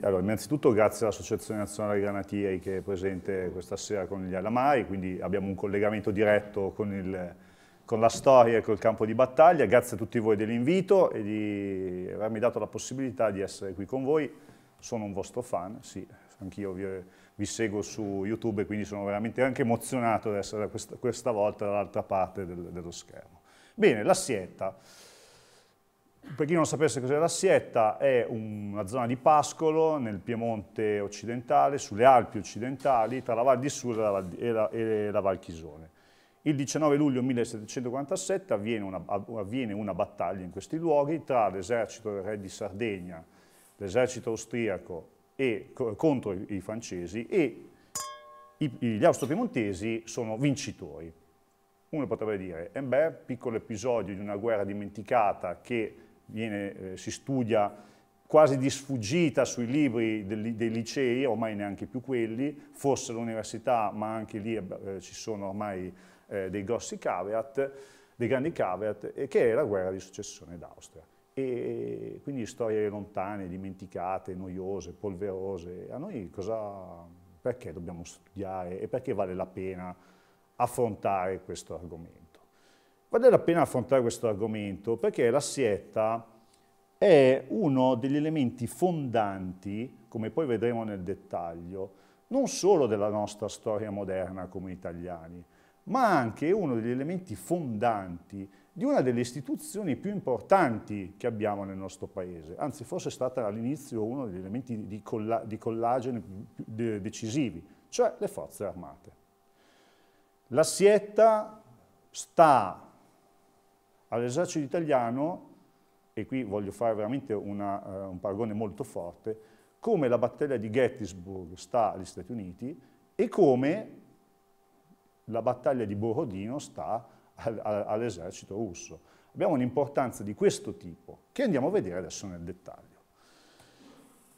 Allora, innanzitutto grazie all'Associazione Nazionale Granatieri che è presente questa sera con gli Alamari, quindi abbiamo un collegamento diretto con, il, con la storia e col campo di battaglia. Grazie a tutti voi dell'invito e di avermi dato la possibilità di essere qui con voi. Sono un vostro fan, sì, anch'io vi, vi, seguo su YouTube e quindi sono veramente anche emozionato di essere questa, questa volta dall'altra parte del, dello schermo. Bene, l'assietta. Per chi non sapesse cos'è la Sietta, è una zona di pascolo nel Piemonte occidentale, sulle Alpi occidentali, tra la Val di Sura e la, e la Val Chisone. Il 19 luglio 1747 avviene una, avviene una, battaglia in questi luoghi tra l'esercito del re di Sardegna, l'esercito austriaco e, contro i, francesi e gli austro-piemontesi sono vincitori. Uno potrebbe dire, eh beh, piccolo episodio di una guerra dimenticata che viene, eh, si studia quasi di sfuggita sui libri del, dei licei, ormai neanche più quelli, forse l'università, ma anche lì eh, ci sono ormai eh, dei grossi caveat, dei grandi caveat, eh, che è la guerra di successione d'Austria. E quindi storie lontane, dimenticate, noiose, polverose. A noi cosa, perché dobbiamo studiare e perché vale la pena affrontare questo argomento? Vale la pena affrontare questo argomento perché l'assietta è uno degli elementi fondanti, come poi vedremo nel dettaglio, non solo della nostra storia moderna come italiani, ma anche uno degli elementi fondanti di una delle istituzioni più importanti che abbiamo nel nostro paese, anzi forse è stata all'inizio uno degli elementi di, colla di collagene decisivi, cioè le forze armate. La Sietta sta all'esercito italiano, e qui voglio fare veramente una, uh, un paragone molto forte, come la battaglia di Gettysburg sta agli Stati Uniti e come la battaglia di Borodino sta all'esercito russo. Abbiamo un'importanza di questo tipo, che andiamo a vedere adesso nel dettaglio.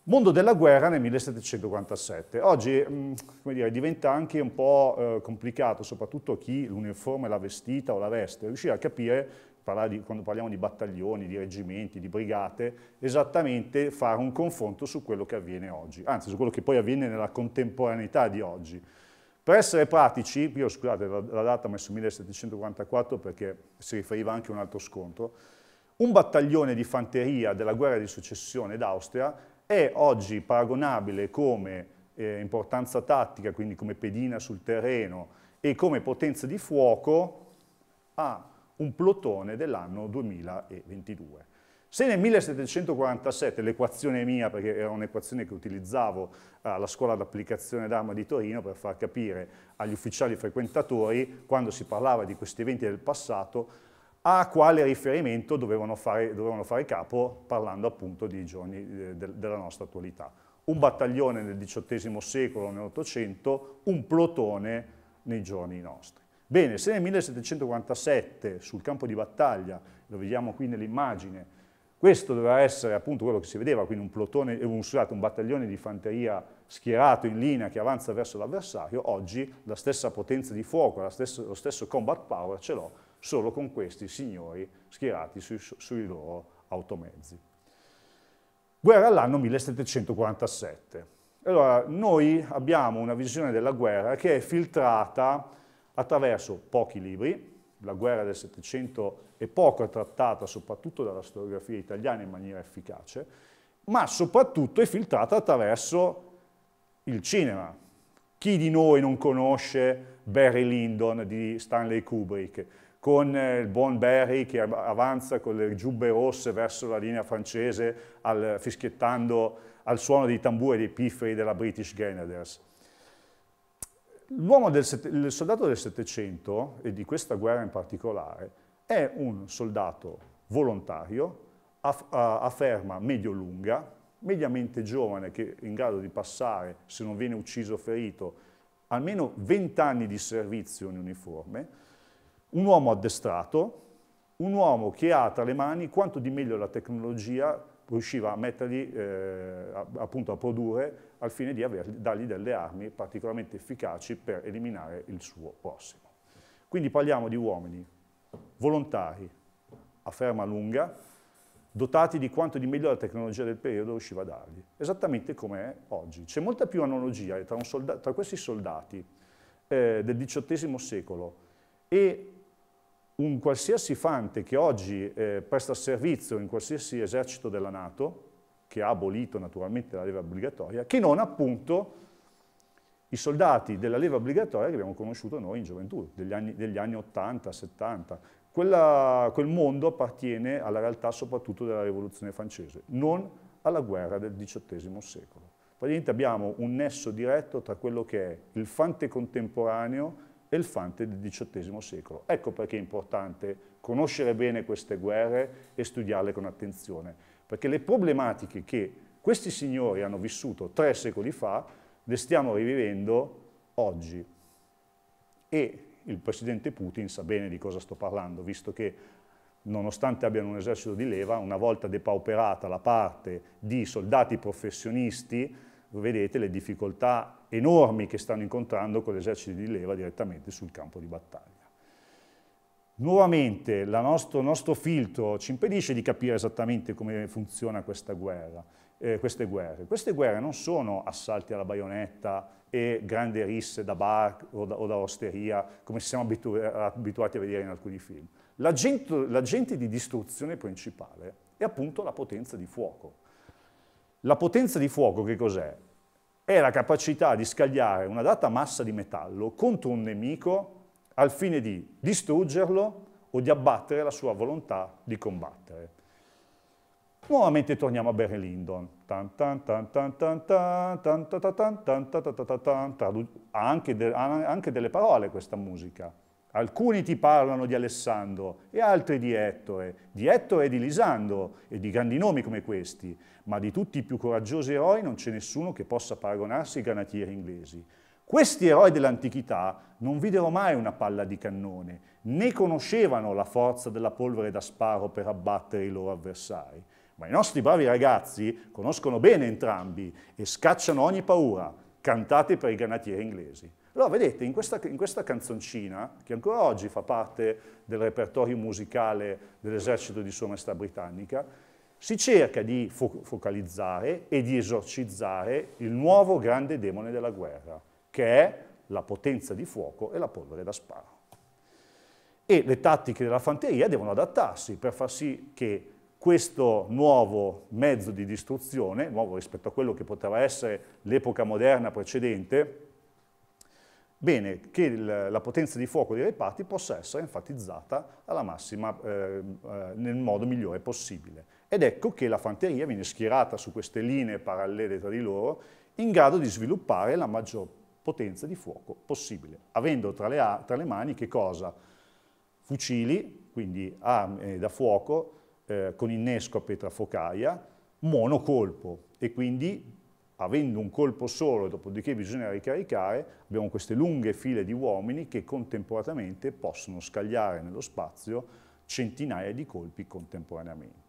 Mondo della guerra nel 1747. Oggi mm, dire, diventa anche un po' eh, complicato, soprattutto a chi l'uniforme, la vestita o la veste, riuscire a capire di, quando parliamo di battaglioni, di reggimenti, di brigate, esattamente fare un confronto su quello che avviene oggi, anzi su quello che poi avviene nella contemporaneità di oggi. Per essere pratici, io scusate la, la data ho messo 1744 perché si riferiva anche a un altro scontro, un battaglione di fanteria della guerra di successione d'Austria è oggi paragonabile come eh, importanza tattica, quindi come pedina sul terreno e come potenza di fuoco a un plotone dell'anno 2022. Se nel 1747 l'equazione mia, perché era un'equazione che utilizzavo eh, alla scuola d'applicazione d'arma di Torino per far capire agli ufficiali frequentatori, quando si parlava di questi eventi del passato, a quale riferimento dovevano fare, dovevano fare capo parlando appunto dei giorni eh, de, della nostra attualità. Un battaglione nel XVIII secolo, nell'Ottocento, un plotone nei giorni nostri. Bene, se nel 1747 sul campo di battaglia, lo vediamo qui nell'immagine, questo doveva essere appunto quello che si vedeva, quindi un, plotone, eh, un, scusate, un battaglione di fanteria schierato in linea che avanza verso l'avversario, oggi la stessa potenza di fuoco, stessa, lo stesso combat power ce l'ho solo con questi signori schierati sui, sui loro automezzi. Guerra all'anno 1747. Allora, noi abbiamo una visione della guerra che è filtrata attraverso pochi libri, la guerra del Settecento è poco trattata soprattutto dalla storiografia italiana in maniera efficace, ma soprattutto è filtrata attraverso il cinema. Chi di noi non conosce Barry Lyndon di Stanley Kubrick, con eh, il buon Barry che avanza con le giubbe rosse verso la linea francese al, fischiettando al suono dei tamburi e dei pifferi della British Grenadiers il soldato del Settecento, e di questa guerra in particolare, è un soldato volontario, a, ferma medio-lunga, mediamente giovane, che è in grado di passare, se non viene ucciso o ferito, almeno 20 anni di servizio in uniforme, un uomo addestrato, un uomo che ha tra le mani quanto di meglio la tecnologia riusciva a metterli eh, appunto a produrre al fine di aver, dargli delle armi particolarmente efficaci per eliminare il suo prossimo. Quindi parliamo di uomini volontari, a ferma lunga, dotati di quanto di meglio la tecnologia del periodo riusciva a dargli, esattamente come è oggi. C'è molta più analogia tra, soldato, tra questi soldati eh, del XVIII secolo e un qualsiasi fante che oggi eh, presta servizio in qualsiasi esercito della Nato, che ha abolito naturalmente la leva obbligatoria, che non appunto i soldati della leva obbligatoria che abbiamo conosciuto noi in gioventù, degli anni, degli anni 80, 70. Quella, quel mondo appartiene alla realtà soprattutto della rivoluzione francese, non alla guerra del XVIII secolo. Praticamente abbiamo un nesso diretto tra quello che è il fante contemporaneo Elfante del XVIII secolo. Ecco perché è importante conoscere bene queste guerre e studiarle con attenzione, perché le problematiche che questi signori hanno vissuto tre secoli fa le stiamo rivivendo oggi. E il presidente Putin sa bene di cosa sto parlando, visto che nonostante abbiano un esercito di leva, una volta depauperata la parte di soldati professionisti, vedete le difficoltà enormi che stanno incontrando con l'esercito di leva direttamente sul campo di battaglia. Nuovamente il nostro, nostro, filtro ci impedisce di capire esattamente come funziona questa guerra, eh, queste guerre. Queste guerre non sono assalti alla baionetta e grandi risse da bar o da, o da osteria, come siamo abitu abituati a vedere in alcuni film. L'agente di distruzione principale è appunto la potenza di fuoco. La potenza di fuoco che cos'è? è la capacità di scagliare una data massa di metallo contro un nemico al fine di distruggerlo o di abbattere la sua volontà di combattere. Nuovamente torniamo a Berlindon. Ha anche delle parole questa musica. Alcuni ti parlano di Alessandro e altri di Ettore, di Ettore e di Lisandro e di grandi nomi come questi, ma di tutti i più coraggiosi eroi non c'è nessuno che possa paragonarsi ai granatieri inglesi. Questi eroi dell'antichità non videro mai una palla di cannone, né conoscevano la forza della polvere da sparo per abbattere i loro avversari. Ma i nostri bravi ragazzi conoscono bene entrambi e scacciano ogni paura. Cantate per i granatieri inglesi. Allora vedete, in questa, in questa canzoncina, che ancora oggi fa parte del repertorio musicale dell'esercito di Sua Maestà Britannica, si cerca di fo focalizzare e di esorcizzare il nuovo grande demone della guerra, che è la potenza di fuoco e la polvere da sparo. E le tattiche della fanteria devono adattarsi per far sì che questo nuovo mezzo di distruzione, nuovo rispetto a quello che poteva essere l'epoca moderna precedente, Bene, che il, la potenza di fuoco dei reparti possa essere enfatizzata alla massima, eh, eh, nel modo migliore possibile. Ed ecco che la fanteria viene schierata su queste linee parallele tra di loro, in grado di sviluppare la maggior potenza di fuoco possibile, avendo tra le, tra le mani che cosa? Fucili, quindi armi da fuoco, eh, con innesco a pietra focaia, monocolpo e quindi avendo un colpo solo e dopodiché bisogna ricaricare, abbiamo queste lunghe file di uomini che contemporaneamente possono scagliare nello spazio centinaia di colpi contemporaneamente.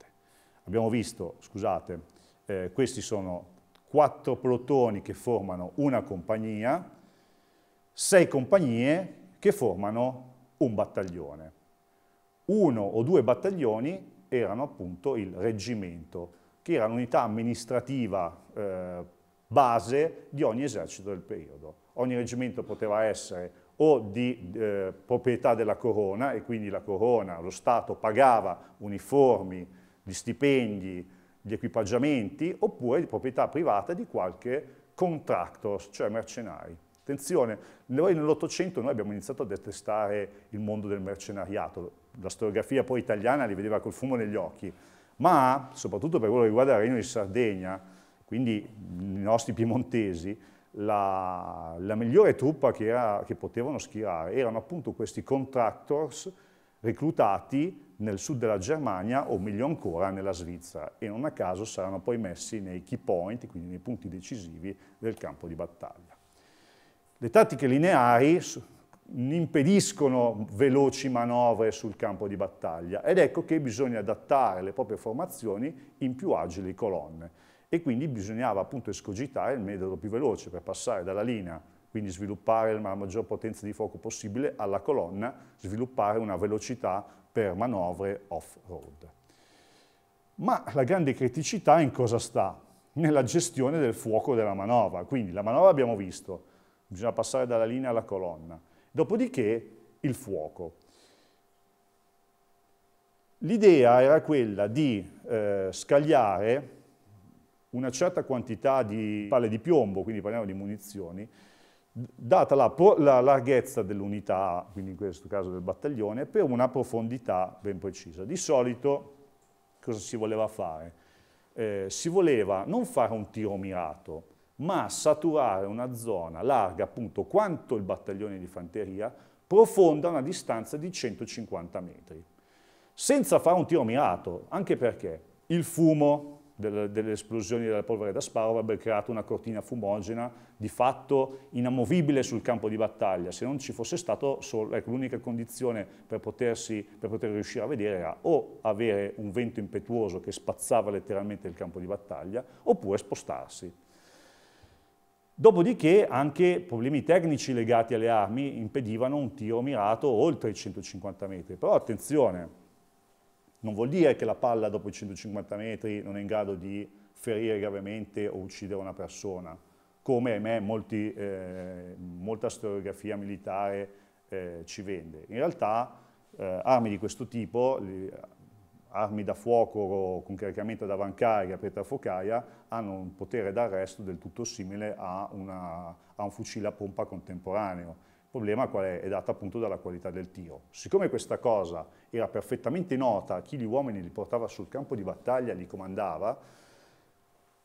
Abbiamo visto, scusate, eh, questi sono quattro plotoni che formano una compagnia, sei compagnie che formano un battaglione. Uno o due battaglioni erano appunto il reggimento, che era un'unità amministrativa eh, base di ogni esercito del periodo. Ogni reggimento poteva essere o di eh, proprietà della corona, e quindi la corona, lo Stato pagava uniformi, gli stipendi, gli equipaggiamenti, oppure di proprietà privata di qualche contractors, cioè mercenari. Attenzione, noi nell'Ottocento noi abbiamo iniziato a detestare il mondo del mercenariato, la storiografia poi italiana li vedeva col fumo negli occhi, ma soprattutto per quello che riguarda il Regno di Sardegna, quindi i nostri piemontesi, la, la migliore truppa che, era, che potevano schierare erano appunto questi contractors reclutati nel sud della Germania o meglio ancora nella Svizzera e non a caso saranno poi messi nei key point, quindi nei punti decisivi del campo di battaglia. Le tattiche lineari impediscono veloci manovre sul campo di battaglia ed ecco che bisogna adattare le proprie formazioni in più agili colonne e quindi bisognava appunto escogitare il metodo più veloce per passare dalla linea, quindi sviluppare la maggior potenza di fuoco possibile, alla colonna, sviluppare una velocità per manovre off-road. Ma la grande criticità in cosa sta? Nella gestione del fuoco della manovra. Quindi la manovra abbiamo visto, bisogna passare dalla linea alla colonna. Dopodiché il fuoco. L'idea era quella di eh, scagliare una certa quantità di palle di piombo, quindi parliamo di munizioni, data la, la larghezza dell'unità, quindi in questo caso del battaglione, per una profondità ben precisa. Di solito cosa si voleva fare? Eh, si voleva non fare un tiro mirato, ma saturare una zona larga appunto quanto il battaglione di fanteria, profonda a una distanza di 150 metri, senza fare un tiro mirato, anche perché il fumo, del, delle esplosioni della polvere da sparo avrebbe creato una cortina fumogena di fatto inamovibile sul campo di battaglia. Se non ci fosse stato, ecco, l'unica condizione per, potersi, per poter riuscire a vedere era o avere un vento impetuoso che spazzava letteralmente il campo di battaglia, oppure spostarsi. Dopodiché anche problemi tecnici legati alle armi impedivano un tiro mirato oltre i 150 metri. Però attenzione, non vuol dire che la palla dopo i 150 metri non è in grado di ferire gravemente o uccidere una persona, come ahimè molti, eh, molta storiografia militare eh, ci vende. In realtà eh, armi di questo tipo, armi da fuoco con caricamento da vancaria, focaia, hanno un potere d'arresto del tutto simile a, una, a un fucile a pompa contemporaneo problema qual è? È data appunto dalla qualità del tiro. Siccome questa cosa era perfettamente nota a chi gli uomini li portava sul campo di battaglia, li comandava,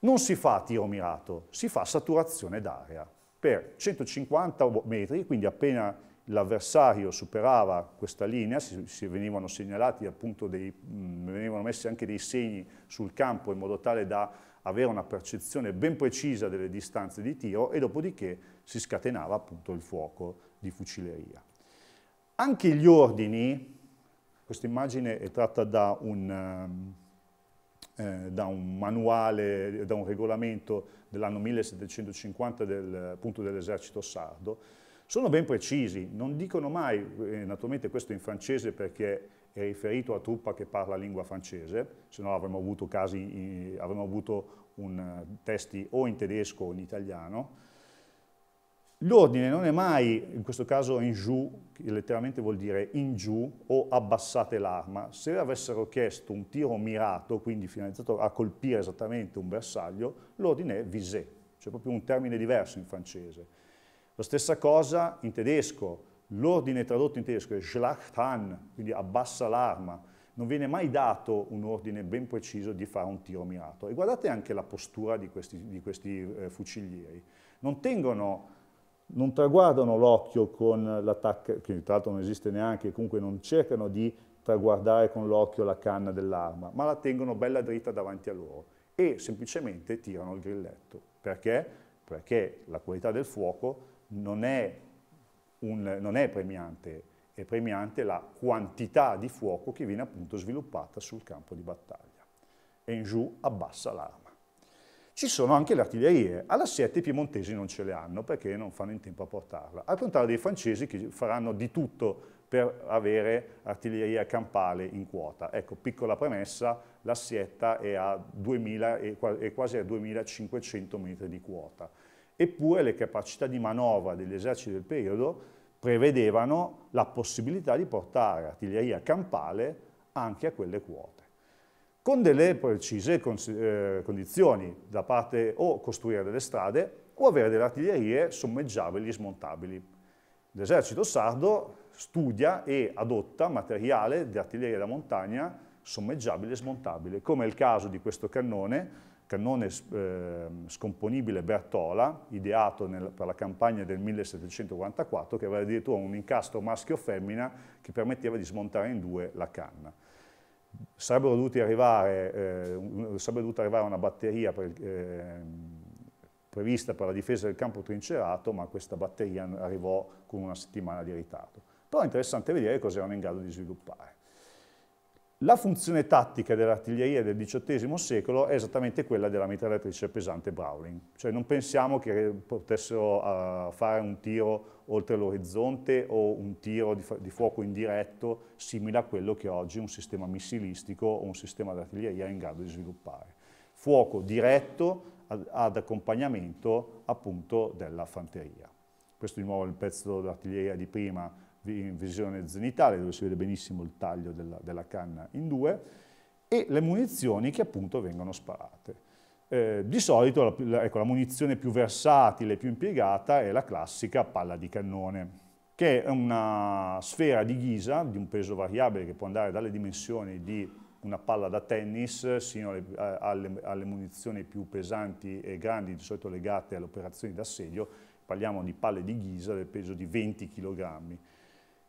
non si fa tiro mirato, si fa saturazione d'aria per 150 metri, quindi appena l'avversario superava questa linea, si, si venivano segnalati appunto dei, mh, mm, venivano messi anche dei segni sul campo in modo tale da avere una percezione ben precisa delle distanze di tiro e dopodiché si scatenava appunto il fuoco di fucileria. Anche gli ordini, questa immagine è tratta da un, ehm, eh, da un manuale, da un regolamento dell'anno 1750 del, dell'esercito sardo, sono ben precisi, non dicono mai, eh, naturalmente questo in francese perché è riferito a truppa che parla lingua francese, se no avremmo avuto, casi, eh, avremmo avuto un, eh, testi o in tedesco o in italiano, L'ordine non è mai, in questo caso in giù, che letteralmente vuol dire in giù o abbassate l'arma. Se avessero chiesto un tiro mirato, quindi finalizzato a colpire esattamente un bersaglio, l'ordine è visé, c'è cioè proprio un termine diverso in francese. La stessa cosa in tedesco, l'ordine tradotto in tedesco è Schlacht an, quindi abbassa l'arma. Non viene mai dato un ordine ben preciso di fare un tiro mirato. E guardate anche la postura di questi, di questi eh, fucilieri. Non tengono non traguardano l'occhio con l'attacco, che tra l'altro non esiste neanche, comunque non cercano di traguardare con l'occhio la canna dell'arma, ma la tengono bella dritta davanti a loro e semplicemente tirano il grilletto. Perché? Perché la qualità del fuoco non è, un, non è premiante, è premiante la quantità di fuoco che viene appunto sviluppata sul campo di battaglia. E in giù abbassa l'arma ci sono anche le artiglierie. Alla 7 i piemontesi non ce le hanno perché non fanno in tempo a portarla. Al contrario dei francesi che faranno di tutto per avere artiglieria campale in quota. Ecco, piccola premessa, la Sietta è, a 2000, è quasi a 2500 metri di quota. Eppure le capacità di manovra degli eserciti del periodo prevedevano la possibilità di portare artiglieria campale anche a quelle quote con delle precise eh, condizioni da parte o costruire delle strade o avere delle artiglierie sommeggiabili e smontabili. L'esercito sardo studia e adotta materiale di artiglieria da montagna sommeggiabile e smontabile, come è il caso di questo cannone, cannone eh, scomponibile Bertola, ideato nel, per la campagna del 1744, che aveva addirittura un incastro maschio-femmina che permetteva di smontare in due la canna sarebbero, dovuti arrivare, eh, sarebbe dovuta arrivare una batteria per, eh, prevista per la difesa del campo trincerato, ma questa batteria arrivò con una settimana di ritardo. Però è interessante vedere cosa erano in grado di sviluppare. La funzione tattica dell'artiglieria del XVIII secolo è esattamente quella della mitragliatrice pesante Browning, cioè non pensiamo che potessero uh, fare un tiro oltre l'orizzonte o un tiro di, di, fuoco indiretto simile a quello che oggi un sistema missilistico o un sistema d'artiglieria è in grado di sviluppare. Fuoco diretto ad, ad accompagnamento appunto della fanteria. Questo di nuovo è il pezzo d'artiglieria di prima in visione zenitale, dove si vede benissimo il taglio della, della canna in due, e le munizioni che appunto vengono sparate. Eh, di solito la, ecco, la munizione più versatile, più impiegata, è la classica palla di cannone, che è una sfera di ghisa di un peso variabile che può andare dalle dimensioni di una palla da tennis sino alle, alle, alle munizioni più pesanti e grandi, di solito legate alle operazioni d'assedio, parliamo di palle di ghisa del peso di 20 kg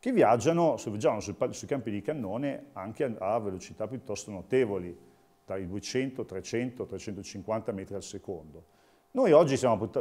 che viaggiano, viaggiano sui, sui, campi di cannone anche a, a velocità piuttosto notevoli, tra i 200, 300, 350 metri al secondo. Noi oggi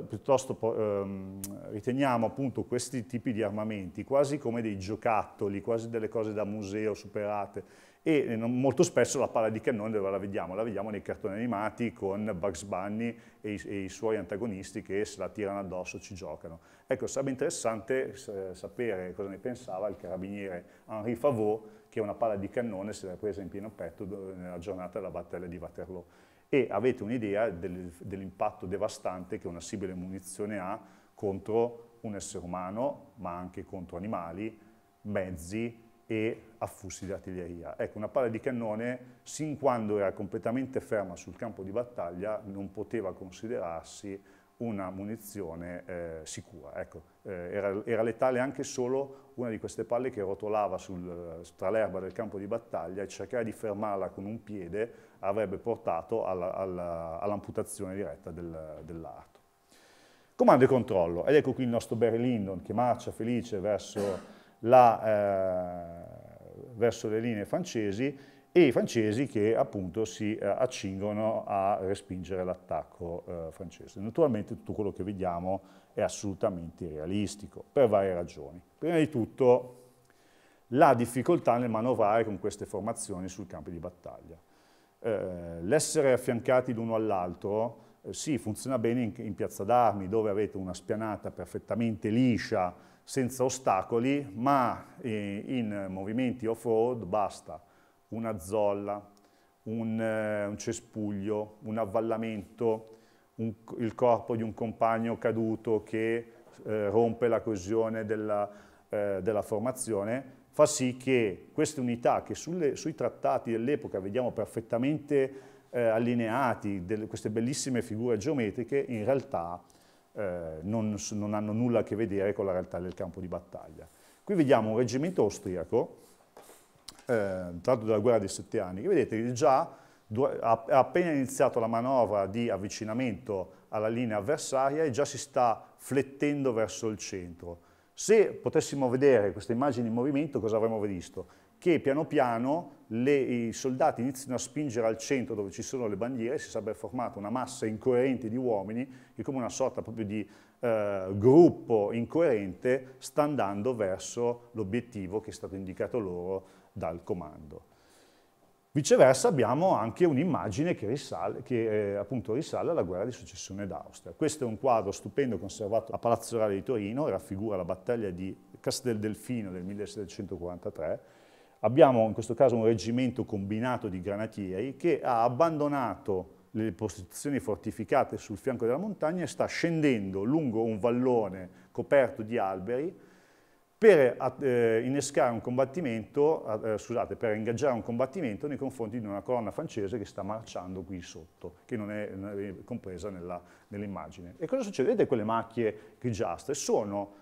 piuttosto, ehm, riteniamo appunto questi tipi di armamenti quasi come dei giocattoli, quasi delle cose da museo superate, e eh, molto spesso la palla di cannone dove la vediamo? La vediamo nei cartoni animati con Bugs Bunny e i, e i suoi antagonisti che se la tirano addosso ci giocano. Ecco, sarebbe interessante eh, sapere cosa ne pensava il carabiniere Henri Favot che una palla di cannone se era presa in pieno petto nella giornata della battaglia di Waterloo e avete un'idea del, dell'impatto devastante che una simile munizione ha contro un essere umano, ma anche contro animali, mezzi, e affussi di artiglieria. Ecco, una palla di cannone, sin quando era completamente ferma sul campo di battaglia, non poteva considerarsi una munizione eh, sicura. Ecco, eh, era, era, letale anche solo una di queste palle che rotolava sul, tra l'erba del campo di battaglia e cercare di fermarla con un piede avrebbe portato all'amputazione all diretta del, dell'arto. Comando e controllo, ed ecco qui il nostro Barry Lyndon che marcia felice verso la, eh, verso le linee francesi e i francesi che appunto si eh, accingono a respingere l'attacco eh, francese. Naturalmente tutto quello che vediamo è assolutamente irrealistico, per varie ragioni. Prima di tutto la difficoltà nel manovrare con queste formazioni sul campo di battaglia. Eh, L'essere affiancati l'uno all'altro, eh, sì, funziona bene in, in piazza d'armi, dove avete una spianata perfettamente liscia, senza ostacoli, ma eh, in movimenti off-road basta una zolla, un, eh, un cespuglio, un avvallamento, un, il corpo di un compagno caduto che eh, rompe la coesione della, eh, della, formazione, fa sì che queste unità che sulle, sui trattati dell'epoca vediamo perfettamente eh, allineati, delle, queste bellissime figure geometriche, in realtà eh, non, non hanno nulla a che vedere con la realtà del campo di battaglia. Qui vediamo un reggimento austriaco, eh, tratto dalla guerra dei sette anni, che vedete già ha appena iniziato la manovra di avvicinamento alla linea avversaria e già si sta flettendo verso il centro. Se potessimo vedere queste immagini in movimento, cosa avremmo visto? Che piano piano le, i soldati iniziano a spingere al centro dove ci sono le bandiere, si sarebbe formata una massa incoerente di uomini che come una sorta proprio di eh, gruppo incoerente sta andando verso l'obiettivo che è stato indicato loro dal comando. Viceversa abbiamo anche un'immagine che, risale, che eh, appunto risale alla guerra di successione d'Austria. Questo è un quadro stupendo conservato a Palazzo Reale di Torino, raffigura la battaglia di Castel Delfino del 1743, Abbiamo in questo caso un reggimento combinato di granatieri che ha abbandonato le posizioni fortificate sul fianco della montagna e sta scendendo lungo un vallone coperto di alberi per eh, innescare un combattimento, eh, scusate, per ingaggiare un combattimento nei confronti di una colonna francese che sta marciando qui sotto, che non è, non è compresa nell'immagine. Nell e cosa succede? Vedete quelle macchie grigiastre? Sono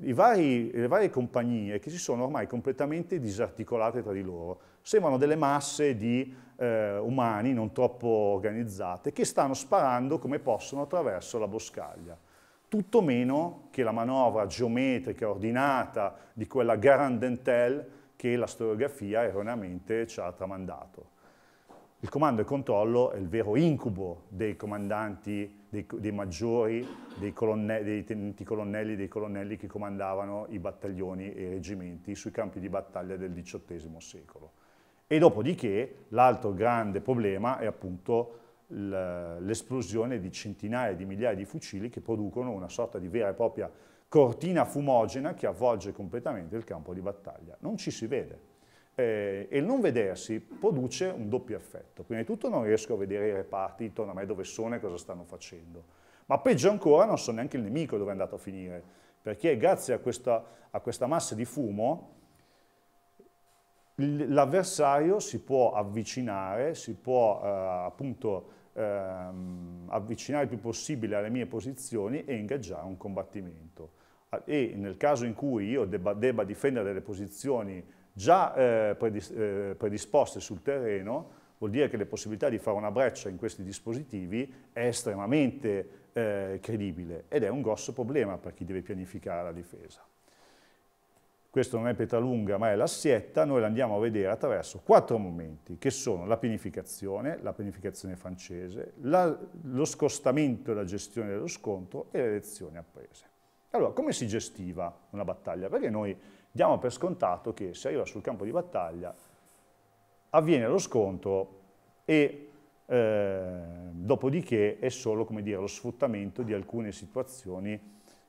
i vari, le varie compagnie che si sono ormai completamente disarticolate tra di loro. Sembrano delle masse di eh, umani non troppo organizzate che stanno sparando come possono attraverso la boscaglia. Tutto meno che la manovra geometrica ordinata di quella Garandentelle che la storiografia erroneamente ci ha tramandato. Il comando e il controllo è il vero incubo dei comandanti dei, dei maggiori, dei, colonne, dei tenenti colonnelli, e dei colonnelli che comandavano i battaglioni e i reggimenti sui campi di battaglia del XVIII secolo. E dopodiché l'altro grande problema è appunto l'esplosione di centinaia di migliaia di fucili che producono una sorta di vera e propria cortina fumogena che avvolge completamente il campo di battaglia. Non ci si vede, eh, e il non vedersi produce un doppio effetto. Prima di tutto non riesco a vedere i reparti intorno a me dove sono e cosa stanno facendo, ma peggio ancora non so neanche il nemico dove è andato a finire, perché grazie a questa, a questa massa di fumo l'avversario si può avvicinare, si può eh, appunto ehm, avvicinare il più possibile alle mie posizioni e ingaggiare un combattimento. E nel caso in cui io debba, debba difendere delle posizioni già eh, eh, predisposte sul terreno, vuol dire che le possibilità di fare una breccia in questi dispositivi è estremamente eh, credibile ed è un grosso problema per chi deve pianificare la difesa. Questo non è Petalunga ma è l'assietta, noi l'andiamo a vedere attraverso quattro momenti che sono la pianificazione, la pianificazione francese, la, lo scostamento e la gestione dello scontro e le lezioni apprese. Allora, come si gestiva una battaglia? Perché noi diamo per scontato che se arriva sul campo di battaglia, avviene lo scontro e eh, dopodiché è solo dire, lo sfruttamento di alcune situazioni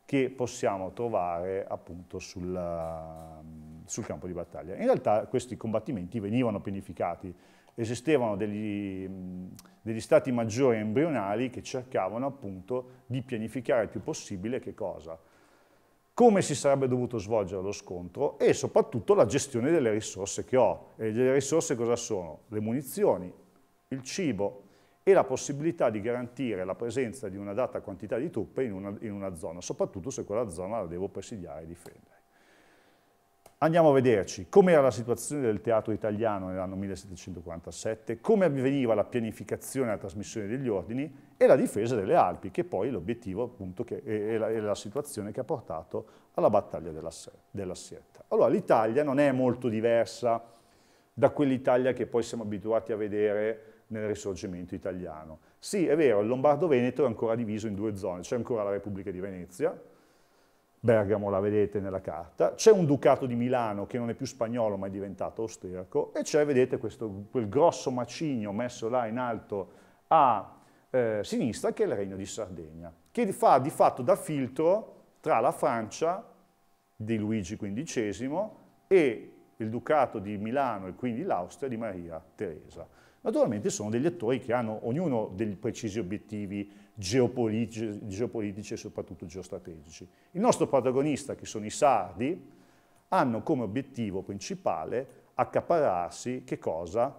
che possiamo trovare appunto sulla, eh, sul campo di battaglia. In realtà questi combattimenti venivano pianificati, esistevano degli, degli stati maggiori embrionali che cercavano appunto di pianificare il più possibile che cosa? come si sarebbe dovuto svolgere lo scontro e soprattutto la gestione delle risorse che ho. E le risorse cosa sono? Le munizioni, il cibo e la possibilità di garantire la presenza di una data quantità di truppe in una, in una zona, soprattutto se quella zona la devo presidiare e difendere. Andiamo a vederci com'era la situazione del teatro italiano nell'anno 1747, come avveniva la pianificazione e la trasmissione degli ordini e la difesa delle Alpi, che poi è l'obiettivo appunto è, la, la, situazione che ha portato alla battaglia della, della Sietta. Allora l'Italia non è molto diversa da quell'Italia che poi siamo abituati a vedere nel risorgimento italiano. Sì, è vero, il Lombardo-Veneto è ancora diviso in due zone, c'è ancora la Repubblica di Venezia, Bergamo la vedete nella carta, c'è un ducato di Milano che non è più spagnolo ma è diventato austriaco e c'è, vedete, questo, quel grosso macigno messo là in alto a eh, sinistra che è il Regno di Sardegna, che fa di fatto da filtro tra la Francia di Luigi XV e il Ducato di Milano e quindi l'Austria di Maria Teresa. Naturalmente sono degli attori che hanno ognuno dei precisi obiettivi geopolitici, geopolitici e soprattutto geostrategici. Il nostro protagonista, che sono i sardi, hanno come obiettivo principale accaparrarsi che cosa?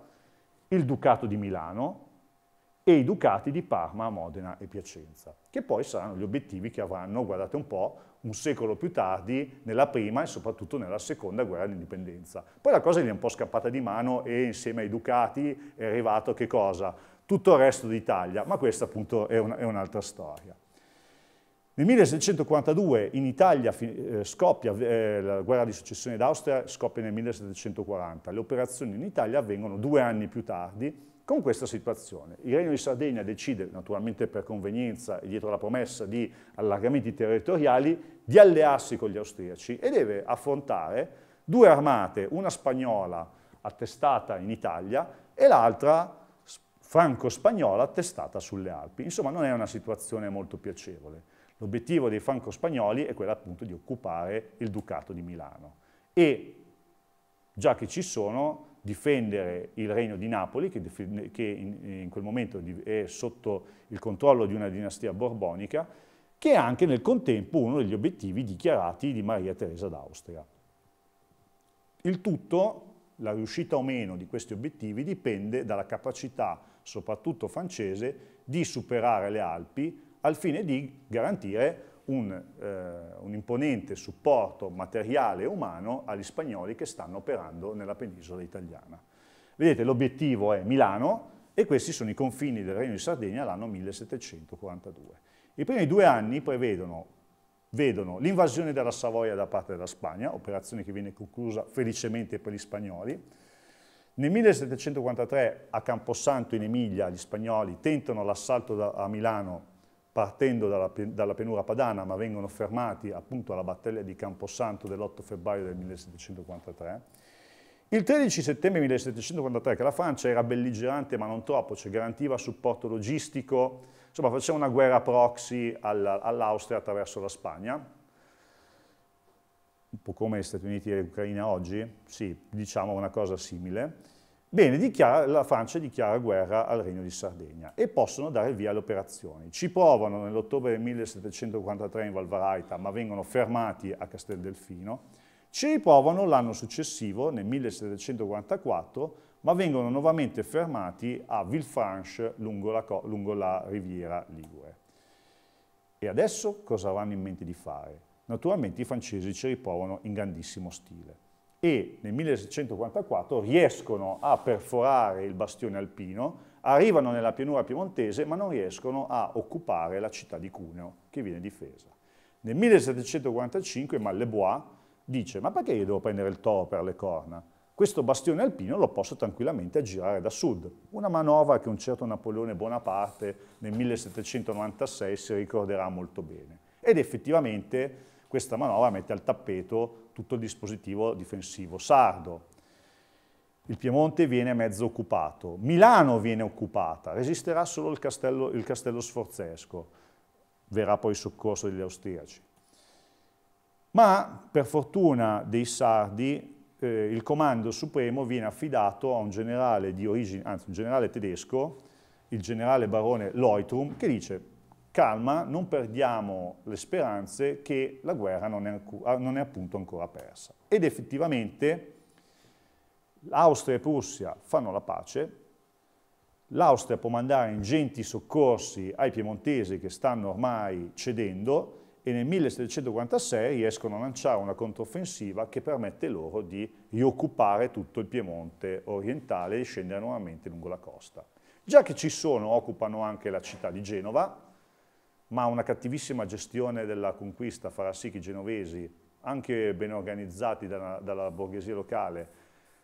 Il Ducato di Milano e i Ducati di Parma, Modena e Piacenza, che poi saranno gli obiettivi che avranno, guardate un po', un secolo più tardi, nella prima e soprattutto nella seconda guerra d'indipendenza. Poi la cosa gli è un po' scappata di mano e insieme ai Ducati è arrivato che cosa? tutto il resto d'Italia, ma questa appunto è, un'altra un storia. Nel 1642 in Italia eh, scoppia eh, la guerra di successione d'Austria, scoppia nel 1740. Le operazioni in Italia avvengono due anni più tardi con questa situazione. Il Regno di Sardegna decide, naturalmente per convenienza e dietro la promessa di allargamenti territoriali, di allearsi con gli austriaci e deve affrontare due armate, una spagnola attestata in Italia e l'altra franco-spagnola attestata sulle Alpi. Insomma non è una situazione molto piacevole. L'obiettivo dei franco-spagnoli è quello appunto di occupare il Ducato di Milano e, già che ci sono, difendere il regno di Napoli, che, che in, in, quel momento è sotto il controllo di una dinastia borbonica, che è anche nel contempo uno degli obiettivi dichiarati di Maria Teresa d'Austria. Il tutto, la riuscita o meno di questi obiettivi, dipende dalla capacità soprattutto francese, di superare le Alpi al fine di garantire un, eh, un, imponente supporto materiale e umano agli spagnoli che stanno operando nella penisola italiana. Vedete, l'obiettivo è Milano e questi sono i confini del Regno di Sardegna l'anno 1742. I primi due anni prevedono vedono l'invasione della Savoia da parte della Spagna, operazione che viene conclusa felicemente per gli spagnoli, nel 1743 a Camposanto in Emilia gli spagnoli tentano l'assalto a Milano partendo dalla, dalla, penura padana ma vengono fermati appunto alla battaglia di Camposanto dell'8 febbraio del 1743. Il 13 settembre 1743 che la Francia era belligerante ma non troppo, cioè garantiva supporto logistico, insomma faceva una guerra proxy all'Austria attraverso la Spagna, un po' come gli Stati Uniti e l'Ucraina oggi, sì, diciamo una cosa simile, Bene, dichiara, la Francia dichiara guerra al Regno di Sardegna e possono dare via alle operazioni. Ci provano nell'ottobre 1743 in Valvaraita, ma vengono fermati a Casteldelfino. Ci riprovano l'anno successivo, nel 1744, ma vengono nuovamente fermati a Villefranche, lungo la, lungo la riviera Ligure. E adesso cosa avranno in mente di fare? naturalmente i francesi ci riprovano in grandissimo stile e nel 1644 riescono a perforare il bastione alpino, arrivano nella pianura piemontese ma non riescono a occupare la città di Cuneo che viene difesa. Nel 1745 Mallebois dice ma perché io devo prendere il toro per le corna? Questo bastione alpino lo posso tranquillamente aggirare da sud. Una manovra che un certo Napoleone Bonaparte nel 1796 si ricorderà molto bene. Ed effettivamente questa manovra mette al tappeto tutto il dispositivo difensivo sardo. Il Piemonte viene mezzo occupato, Milano viene occupata, resisterà solo il castello, il castello sforzesco, verrà poi soccorso degli austriaci. Ma per fortuna dei sardi eh, il comando supremo viene affidato a un generale, origine, anzi, un generale tedesco, il generale barone Leutrum, che dice calma, non perdiamo le speranze che la guerra non è, ah, non è appunto ancora persa. Ed effettivamente l'Austria e Prussia fanno la pace, l'Austria può mandare ingenti soccorsi ai piemontesi che stanno ormai cedendo e nel 1746 riescono a lanciare una controffensiva che permette loro di rioccupare tutto il Piemonte orientale e scendere nuovamente lungo la costa. Già che ci sono, occupano anche la città di Genova, ma una cattivissima gestione della conquista farà sì che i genovesi, anche ben organizzati dalla, dalla borghesia locale,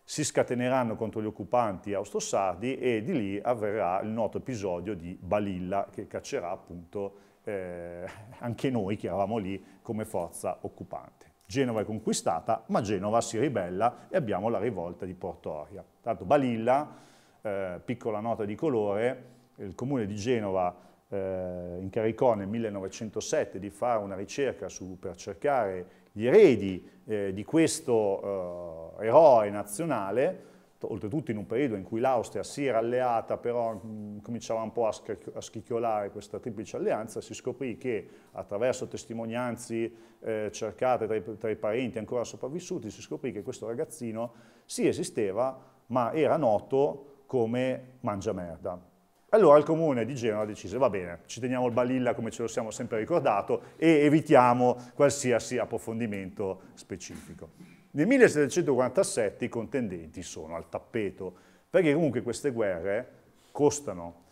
si scateneranno contro gli occupanti austrosardi e di lì avverrà il noto episodio di Balilla che caccerà appunto eh, anche noi che eravamo lì come forza occupante. Genova è conquistata, ma Genova si ribella e abbiamo la rivolta di Portoria. Tanto Balilla, eh, piccola nota di colore, il comune di Genova eh, incaricò nel 1907 di fare una ricerca su, per cercare gli eredi eh, di questo eh, eroe nazionale, oltretutto in un periodo in cui l'Austria si era alleata, però mh, mm, cominciava un po' a, a, schichiolare questa triplice alleanza, si scoprì che attraverso testimonianze eh, cercate tra i, tra i parenti ancora sopravvissuti, si scoprì che questo ragazzino sì esisteva, ma era noto come mangiamerda. Allora il comune di Genova ha deciso, va bene, ci teniamo il balilla come ce lo siamo sempre ricordato e evitiamo qualsiasi approfondimento specifico. Nel 1747 i contendenti sono al tappeto, perché comunque queste guerre costano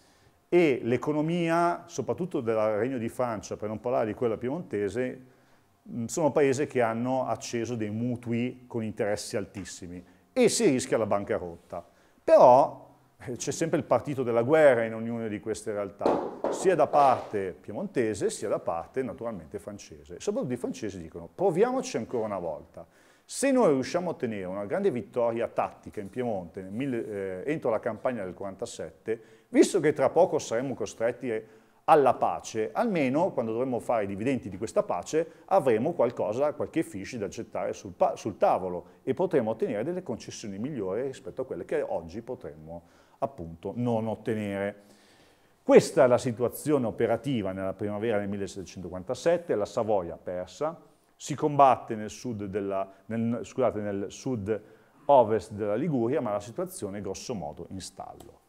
e l'economia, soprattutto del Regno di Francia, per non parlare di quella piemontese, sono paesi che hanno acceso dei mutui con interessi altissimi e si rischia la bancarotta. Però eh, c'è sempre il partito della guerra in ognuna di queste realtà, sia da parte piemontese sia da parte naturalmente francese. soprattutto i francesi dicono proviamoci ancora una volta. Se noi riusciamo a ottenere una grande vittoria tattica in Piemonte mille, eh, entro la campagna del 47, visto che tra poco saremo costretti alla pace, almeno quando dovremo fare i dividendi di questa pace avremo qualcosa, qualche fisci da gettare sul, sul tavolo e potremo ottenere delle concessioni migliori rispetto a quelle che oggi potremmo ottenere appunto non ottenere. Questa è la situazione operativa nella primavera del 1757, la Savoia persa, si combatte nel sud, della, nel, scusate, nel sud ovest della Liguria, ma la situazione è grosso modo in stallo.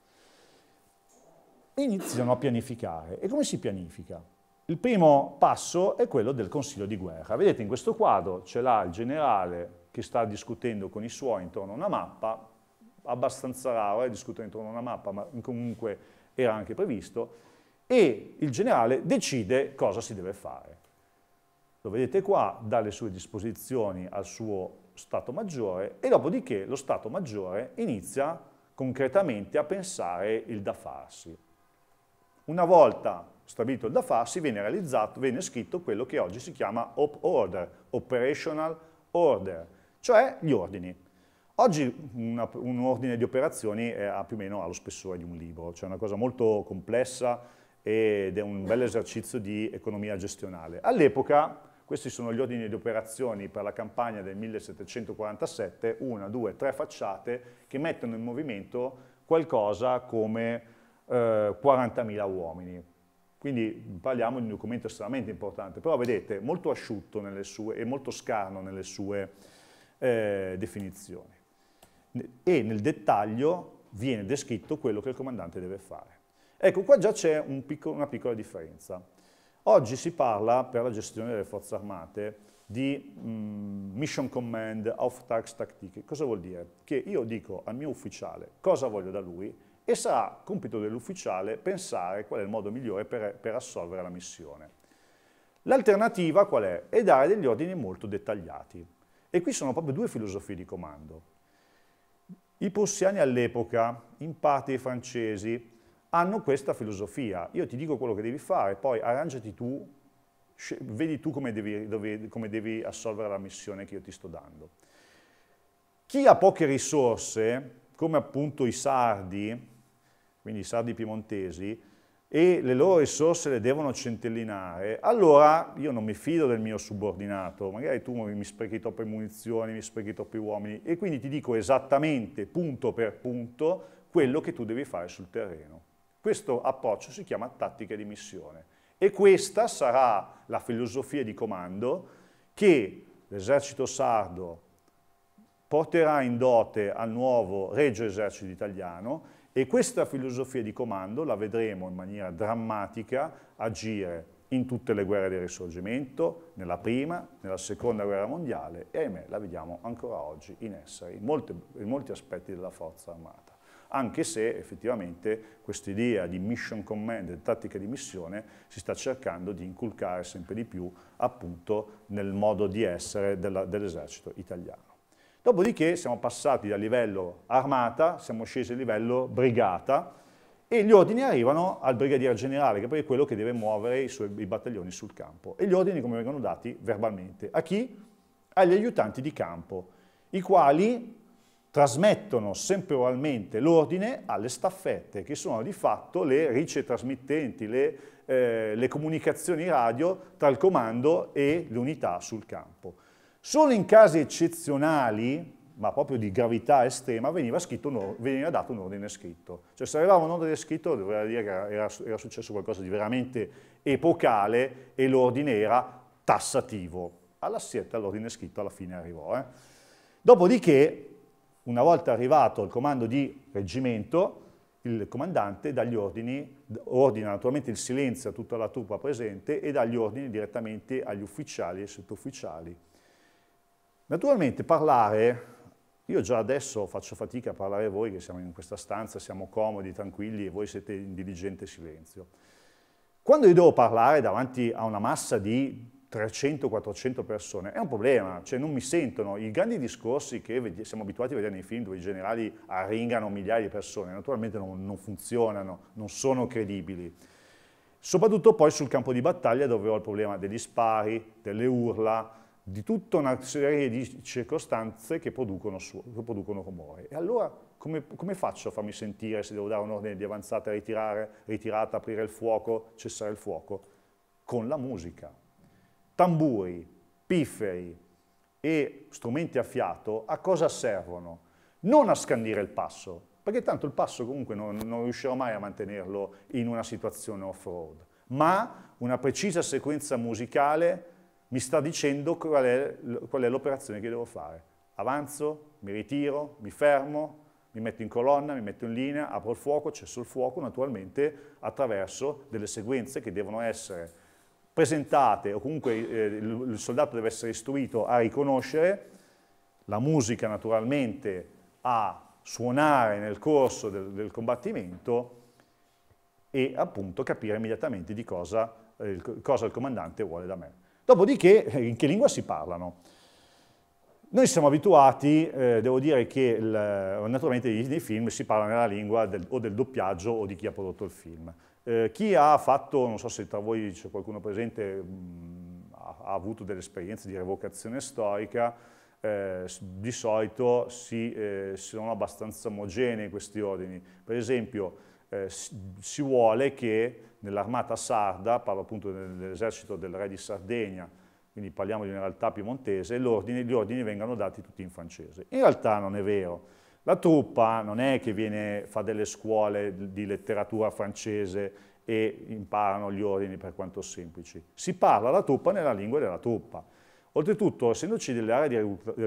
Iniziano a pianificare. E come si pianifica? Il primo passo è quello del consiglio di guerra. Vedete in questo quadro ce l'ha il generale che sta discutendo con i suoi intorno a una mappa, abbastanza raro è eh, discutere intorno a una mappa, ma comunque era anche previsto, e il generale decide cosa si deve fare. Lo vedete qua, dà le sue disposizioni al suo Stato Maggiore e dopodiché lo Stato Maggiore inizia concretamente a pensare il da farsi. Una volta stabilito il da farsi viene realizzato, viene scritto quello che oggi si chiama OP Order, Operational Order, cioè gli ordini. Oggi una, un ordine di operazioni eh, ha più o meno lo spessore di un libro, cioè una cosa molto complessa ed è un bel esercizio di economia gestionale. All'epoca, questi sono gli ordini di operazioni per la campagna del 1747, una, due, tre facciate che mettono in movimento qualcosa come eh, 40.000 uomini. Quindi parliamo di un documento estremamente importante, però vedete, molto asciutto sue, e molto scarno nelle sue eh, definizioni e nel dettaglio viene descritto quello che il comandante deve fare. Ecco, qua già c'è un una piccola differenza. Oggi si parla, per la gestione delle forze armate, di mm, mission command, Auftragstaktik. Cosa vuol dire? Che io dico al mio ufficiale cosa voglio da lui e sarà compito dell'ufficiale pensare qual è il modo migliore per, per assolvere la missione. L'alternativa qual è? È dare degli ordini molto dettagliati. E qui sono proprio due filosofie di comando. I prussiani all'epoca, in parte i francesi, hanno questa filosofia. Io ti dico quello che devi fare, poi arrangiati tu, vedi tu come devi, dove, come devi assolvere la missione che io ti sto dando. Chi ha poche risorse, come appunto i sardi, quindi i sardi piemontesi, e le loro risorse le devono centellinare, allora io non mi fido del mio subordinato, magari tu mi sprechi troppe munizioni, mi sprechi troppi uomini, e quindi ti dico esattamente, punto per punto, quello che tu devi fare sul terreno. Questo approccio si chiama tattica di missione. E questa sarà la filosofia di comando che l'esercito sardo porterà in dote al nuovo Regio Esercito Italiano e questa filosofia di comando la vedremo in maniera drammatica agire in tutte le guerre del risorgimento, nella prima, nella seconda guerra mondiale e ahimè la vediamo ancora oggi in essere in, molte, in molti aspetti della forza armata anche se effettivamente questa idea di mission command, di tattica di missione, si sta cercando di inculcare sempre di più appunto nel modo di essere dell'esercito dell italiano. Dopodiché siamo passati dal livello armata, siamo scesi al livello brigata e gli ordini arrivano al brigadiere generale, che poi è quello che deve muovere i, suoi, i battaglioni sul campo. E gli ordini come vengono dati? Verbalmente. A chi? Agli aiutanti di campo, i quali trasmettono sempre oralmente l'ordine alle staffette, che sono di fatto le ricce trasmittenti, le, eh, le comunicazioni radio tra il comando e l'unità sul campo. Solo in casi eccezionali, ma proprio di gravità estrema, veniva, scritto, veniva dato un ordine scritto. Cioè se arrivava un ordine scritto doveva dire che era, era successo qualcosa di veramente epocale e l'ordine era tassativo. Alla siete l'ordine scritto alla fine arrivò. Eh. Dopodiché, una volta arrivato al comando di reggimento, il comandante dà gli ordini, ordina naturalmente il silenzio a tutta la truppa presente e dà gli ordini direttamente agli ufficiali e sottufficiali. Naturalmente parlare, io già adesso faccio fatica a parlare a voi che siamo in questa stanza, siamo comodi, tranquilli e voi siete in diligente silenzio. Quando io devo parlare davanti a una massa di 300-400 persone, è un problema, cioè non mi sentono. I grandi discorsi che siamo abituati a vedere nei film dove i generali arringano migliaia di persone, naturalmente non, non funzionano, non sono credibili. Soprattutto poi sul campo di battaglia dove ho il problema degli spari, delle urla, di tutta una serie di circostanze che producono, che producono rumore. E allora come, come, faccio a farmi sentire se devo dare un ordine di avanzata, ritirare, ritirata, aprire il fuoco, cessare il fuoco? Con la musica. Tamburi, pifferi e strumenti a fiato a cosa servono? Non a scandire il passo, perché tanto il passo comunque non, non riuscirò mai a mantenerlo in una situazione off-road, ma una precisa sequenza musicale mi sta dicendo qual è, è l'operazione che devo fare. Avanzo, mi ritiro, mi fermo, mi metto in colonna, mi metto in linea, apro il fuoco, cesso il fuoco, naturalmente attraverso delle sequenze che devono essere presentate o comunque eh, il, il soldato deve essere istruito a riconoscere, la musica naturalmente a suonare nel corso del, del combattimento e appunto capire immediatamente di cosa, eh, cosa il comandante vuole da me. Dopodiché eh, in che lingua si parlano? Noi siamo abituati, eh, devo dire che il, eh, naturalmente nei film si parla nella lingua del, o del doppiaggio o di chi ha prodotto il film. Eh, chi ha fatto, non so se tra voi c'è qualcuno presente, mh, mm, ha, ha, avuto delle esperienze di revocazione storica, eh, di solito si, eh, sono abbastanza omogenei questi ordini. Per esempio si vuole che nell'armata sarda, parlo appunto dell'esercito del re di Sardegna, quindi parliamo di una realtà piemontese, ordine, gli ordini vengono dati tutti in francese. In realtà non è vero. La truppa non è che viene, fa delle scuole di letteratura francese e imparano gli ordini per quanto semplici. Si parla la truppa nella lingua della truppa. Oltretutto, essendoci delle aree di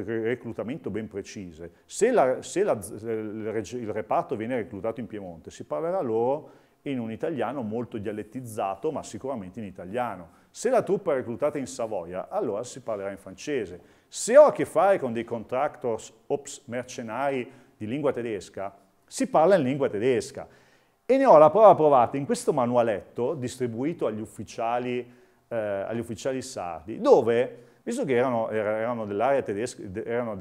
reclutamento ben precise, se, la, se la, il reparto viene reclutato in Piemonte, si parlerà loro in un italiano molto dialettizzato, ma sicuramente in italiano. Se la truppa è reclutata in Savoia, allora si parlerà in francese. Se ho a che fare con dei contractors ops mercenari di lingua tedesca, si parla in lingua tedesca. E ne ho la prova provata in questo manualetto distribuito agli ufficiali, eh, agli ufficiali sardi, dove, visto che erano, erano dell'area dell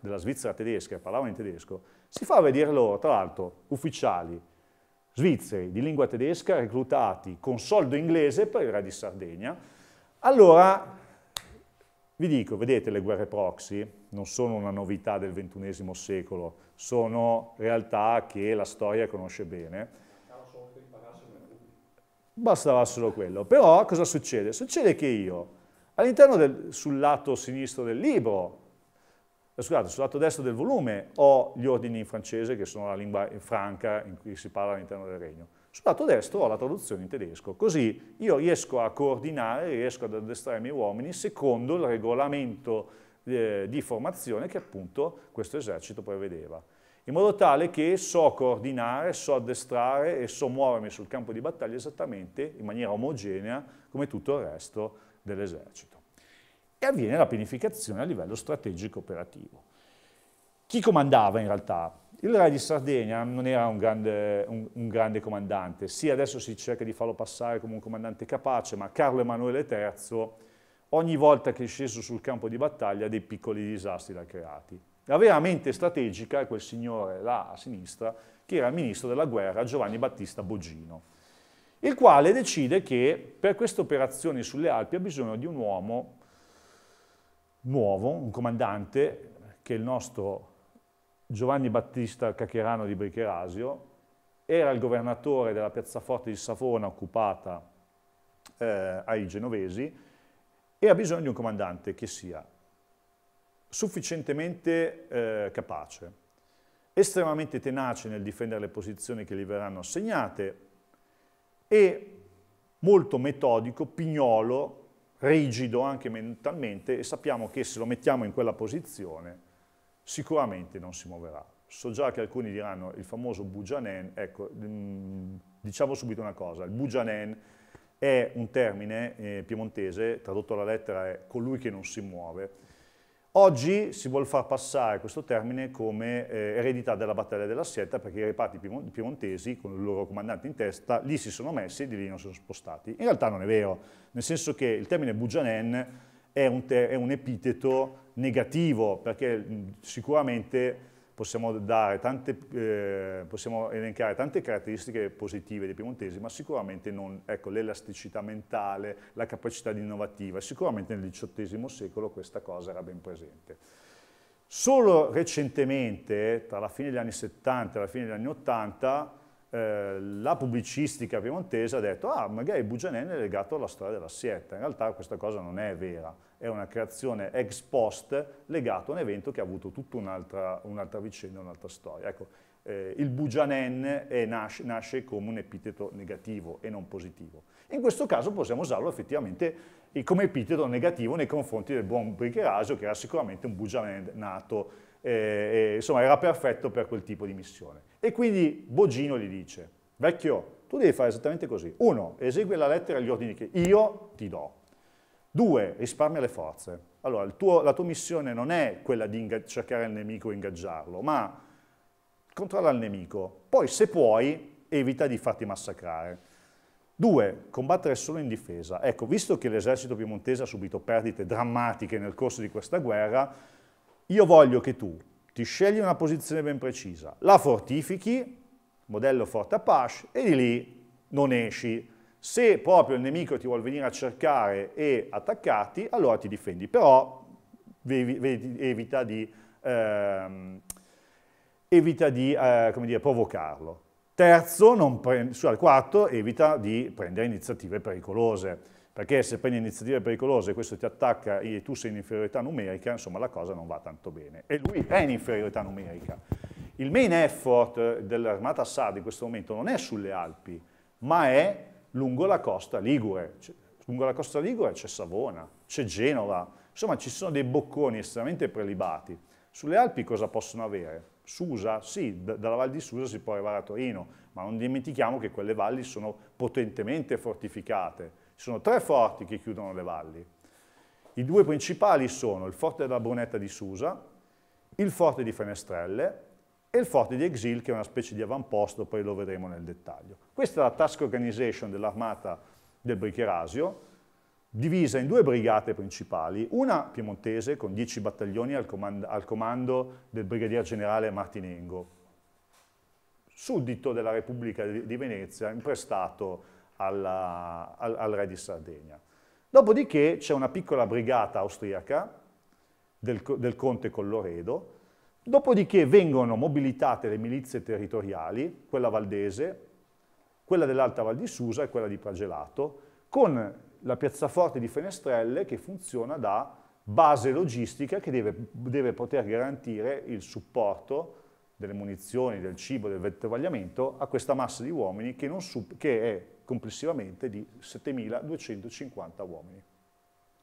della Svizzera tedesca e parlavano in tedesco, si fa vedere loro, tra l'altro, ufficiali svizzeri di lingua tedesca reclutati con soldo inglese per il re di Sardegna. Allora, vi dico, vedete le guerre proxy non sono una novità del XXI secolo, sono realtà che la storia conosce bene. Bastava solo quello. Però cosa succede? Succede che io, all'interno del, sul lato sinistro del libro, eh, scusate, sul lato destro del volume ho gli ordini in francese, che sono la lingua eh, franca in cui si parla all'interno del regno. Sul lato destro ho la traduzione in tedesco. Così io riesco a coordinare, riesco ad addestrare i miei uomini secondo il regolamento eh, di formazione che appunto questo esercito prevedeva. In modo tale che so coordinare, so addestrare e so muovermi sul campo di battaglia esattamente in maniera omogenea come tutto il resto dell'esercito e avviene la pianificazione a livello strategico-operativo. Chi comandava in realtà? Il re di Sardegna non era un grande, un, un grande, comandante, sì adesso si cerca di farlo passare come un comandante capace, ma Carlo Emanuele III ogni volta che è sceso sul campo di battaglia dei piccoli disastri da creati. La vera mente strategica è quel signore là a sinistra che era il ministro della guerra Giovanni Battista Bogino, il quale decide che per queste operazioni sulle Alpi ha bisogno di un uomo nuovo, un comandante, che è il nostro Giovanni Battista Cacherano di Bricherasio, era il governatore della piazzaforte di Safona occupata eh, ai genovesi e ha bisogno di un comandante che sia sufficientemente eh, capace, estremamente tenace nel difendere le posizioni che gli verranno assegnate e molto metodico, pignolo rigido anche mentalmente e sappiamo che se lo mettiamo in quella posizione sicuramente non si muoverà. So già che alcuni diranno il famoso Bujanen, ecco, mm, diciamo subito una cosa, il Bujanen è un termine eh, piemontese, tradotto alla lettera è colui che non si muove, Oggi si vuole far passare questo termine come eh, eredità della battaglia della Sietta perché i reparti piemontesi, con il loro comandante in testa, lì si sono messi e di lì non si sono spostati. In realtà non è vero, nel senso che il termine Bugianen è un, è un epiteto negativo perché mh, sicuramente possiamo, tante, eh, possiamo elencare tante caratteristiche positive dei piemontesi, ma sicuramente non ecco, l'elasticità mentale, la capacità di innovativa. Sicuramente nel XVIII secolo questa cosa era ben presente. Solo recentemente, tra la fine degli anni 70 e la fine degli anni 80, eh, la pubblicistica piemontese ha detto ah magari Bugianelli è legato alla storia della Sietta, in realtà questa cosa non è vera, è una creazione ex post legata a un evento che ha avuto tutta un'altra un vicenda, un'altra storia. Ecco, eh, il Bugianen nasce, nasce, come un epiteto negativo e non positivo. In questo caso possiamo usarlo effettivamente eh, come epiteto negativo nei confronti del buon Bricheraso che era sicuramente un Bugianenne nato eh, eh, insomma era perfetto per quel tipo di missione. E quindi Bogino gli dice, vecchio, tu devi fare esattamente così. Uno, esegui la lettera e gli ordini che io ti do. Due, risparmia le forze. Allora, tuo, la tua missione non è quella di cercare il nemico e ingaggiarlo, ma controlla il nemico. Poi, se puoi, evita di farti massacrare. Due, combattere solo in difesa. Ecco, visto che l'esercito piemontese ha subito perdite drammatiche nel corso di questa guerra, io voglio che tu ti scegli una posizione ben precisa, la fortifichi, modello forte Apache, e di lì non esci. Se proprio il nemico ti vuole venire a cercare e attaccarti, allora ti difendi, però evita di, ehm, evita di eh, dire, provocarlo. Terzo, non pre- quarto, evita di prendere iniziative pericolose perché se prendi iniziative pericolose e questo ti attacca e tu sei in inferiorità numerica, insomma la cosa non va tanto bene. E lui è in inferiorità numerica. Il main effort dell'armata sarda in questo momento non è sulle Alpi, ma è lungo la costa Ligure. Lungo la costa Ligure c'è Savona, c'è Genova, insomma ci sono dei bocconi estremamente prelibati. Sulle Alpi cosa possono avere? Susa, sì, dalla Val di Susa si può arrivare a Torino, ma non dimentichiamo che quelle valli sono potentemente fortificate sono tre forti che chiudono le valli. I due principali sono il forte della Brunetta di Susa, il forte di Fenestrelle e il forte di Exil, che è una specie di avamposto, poi lo vedremo nel dettaglio. Questa è la task organization dell'armata del Bricherasio, divisa in due brigate principali, una piemontese con 10 battaglioni al comando, al comando del brigadier generale Martinengo, suddito della Repubblica di Venezia, imprestato alla, al, al re di Sardegna. Dopodiché c'è una piccola brigata austriaca del, del, conte Colloredo, dopodiché vengono mobilitate le milizie territoriali, quella valdese, quella dell'Alta Val di Susa e quella di Pragelato, con la piazzaforte di Fenestrelle che funziona da base logistica che deve, deve poter garantire il supporto delle munizioni, del cibo, del vettovagliamento a questa massa di uomini che, che è complessivamente di 7.250 uomini.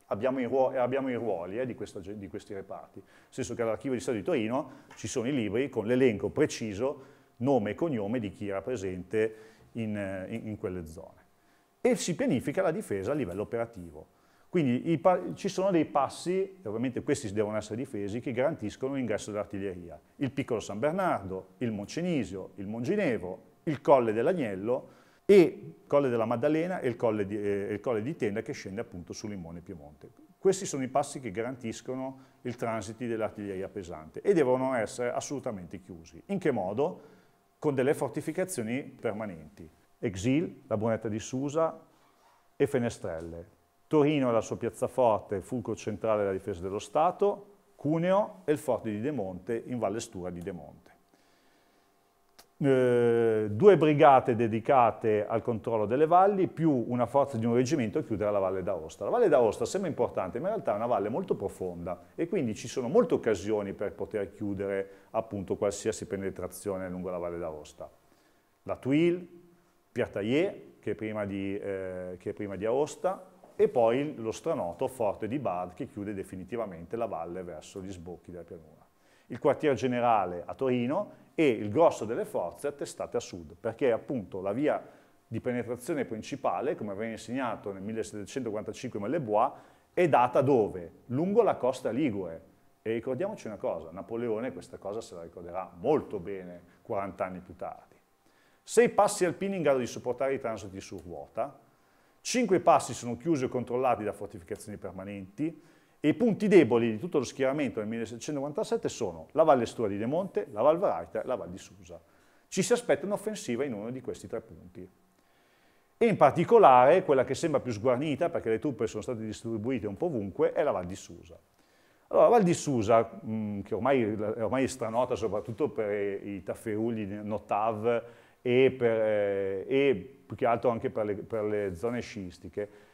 Abbiamo i ruoli, eh, abbiamo i ruoli eh, di, questa, di, questi reparti, nel senso che all'archivio di Stato di Torino ci sono i libri con l'elenco preciso, nome e cognome di chi era presente in, eh, in, in quelle zone. E si pianifica la difesa a livello operativo. Quindi ci sono dei passi, ovviamente questi devono essere difesi, che garantiscono l'ingresso dell'artiglieria. Il piccolo San Bernardo, il Moncenisio, il Monginevo, il Colle dell'Agnello e il Colle della Maddalena e il Colle di, eh, il colle di Tenda che scende appunto su Limone Piemonte. Questi sono i passi che garantiscono il transito dell'artiglieria pesante e devono essere assolutamente chiusi. In che modo? Con delle fortificazioni permanenti. Exil, la Bonetta di Susa e Fenestrelle. Torino e la sua piazza forte, fulcro centrale della difesa dello Stato, Cuneo e il forte di De Monte in Valle Stura di De Monte. Eh, due brigate dedicate al controllo delle valli, più una forza di un reggimento chiudere la Valle d'Aosta. La Valle d'Aosta sembra importante, ma in realtà è una valle molto profonda e quindi ci sono molte occasioni per poter chiudere appunto qualsiasi penetrazione lungo la Valle d'Aosta. La Tuil, Piertaillé, che eh, che è prima di Aosta, e poi lo stranoto forte di Bard che chiude definitivamente la valle verso gli sbocchi della pianura. Il quartier generale a Torino e il grosso delle forze attestate a sud, perché appunto la via di penetrazione principale, come aveva insegnato nel 1745 Malebois, è data dove? Lungo la costa Ligure. E ricordiamoci una cosa, Napoleone questa cosa se la ricorderà molto bene 40 anni più tardi. Sei passi alpini in grado di supportare i transiti su ruota, cinque passi sono chiusi o controllati da fortificazioni permanenti, e i punti deboli di tutto lo schieramento del 1697 sono la Valle Stura di De Monte, la Val Varaita e la Val di Susa. Ci si aspetta un'offensiva in uno di questi tre punti. E in particolare, quella che sembra più sguarnita, perché le truppe sono state distribuite un po' ovunque, è la Val di Susa. Allora, la Val di Susa, che ormai, ormai è stranota soprattutto per eh, i tafferugli di Notav e, per, eh, e più che altro anche per le, per le zone sciistiche,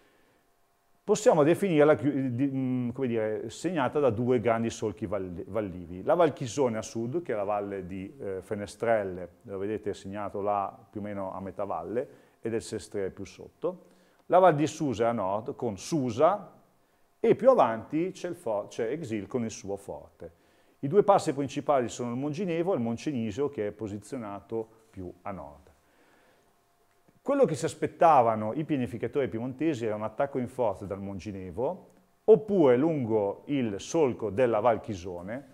possiamo definirla eh, mm, dire, segnata da due grandi solchi vallivi. La Valchisone a sud, che è la valle di eh, Fenestrelle, lo vedete segnato là più o meno a metà valle, e del Sestre più sotto. La Val di Susa a nord, con Susa, e più avanti c'è, Exil con il suo forte. I due passi principali sono il Monginevo e il Moncenisio, che è posizionato più a nord. Quello che si aspettavano i pianificatori piemontesi era un attacco in forza dal Monginevo, oppure lungo il solco della Val Chisone,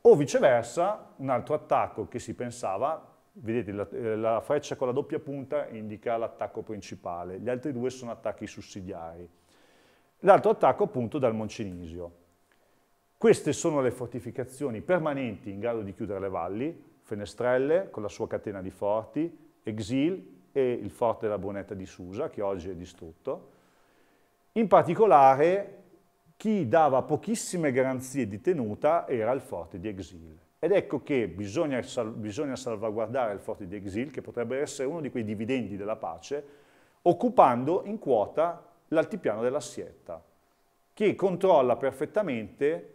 o viceversa un altro attacco che si pensava, vedete la, eh, la freccia con la doppia punta indica l'attacco principale, gli altri due sono attacchi sussidiari. L'altro attacco appunto dal Moncinisio. Queste sono le fortificazioni permanenti in grado di chiudere le valli, Fenestrelle con la sua catena di forti, Exil e il forte della Bonetta di Susa, che oggi è distrutto. In particolare, chi dava pochissime garanzie di tenuta era il forte di Exil. Ed ecco che bisogna, sal bisogna salvaguardare il forte di Exil, che potrebbe essere uno di quei dividendi della pace, occupando in quota l'altipiano della Sietta, che controlla perfettamente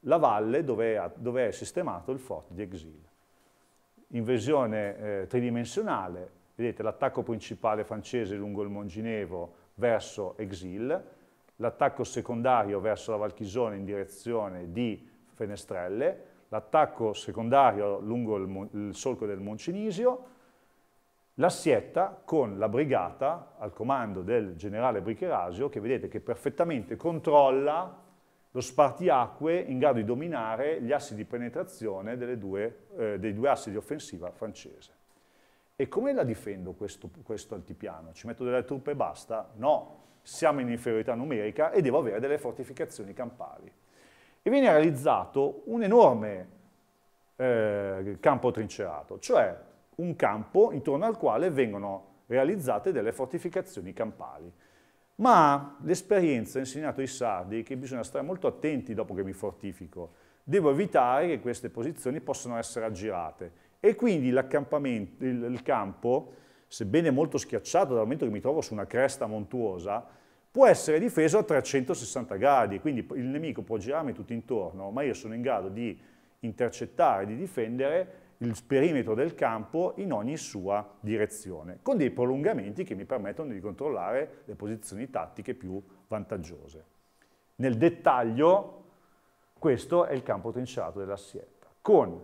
la valle dove è, dove è sistemato il forte di Exil. Invasione eh, tridimensionale, Vedete l'attacco principale francese lungo il Monginevo verso Exil, l'attacco secondario verso la Valchisone in direzione di Fenestrelle, l'attacco secondario lungo il, il solco del Moncenisio, la Sietta con la brigata al comando del generale Bricherasio che vedete che perfettamente controlla lo spartiacque in grado di dominare gli assi di penetrazione due, eh, dei due assi di offensiva francese. E come la difendo questo, questo altipiano? Ci metto delle truppe e basta? No, siamo in inferiorità numerica e devo avere delle fortificazioni campali. E viene realizzato un enorme eh, campo trincerato, cioè un campo intorno al quale vengono realizzate delle fortificazioni campali. Ma l'esperienza ha insegnato ai sardi che bisogna stare molto attenti dopo che mi fortifico. Devo evitare che queste posizioni possano essere aggirate e quindi il, il campo, sebbene molto schiacciato dal momento che mi trovo su una cresta montuosa, può essere difeso a 360 gradi, quindi il nemico può girarmi tutto intorno, ma io sono in grado di intercettare, di difendere il perimetro del campo in ogni sua direzione, con dei prolungamenti che mi permettono di controllare le posizioni tattiche più vantaggiose. Nel dettaglio, questo è il campo trinciato della sietta, con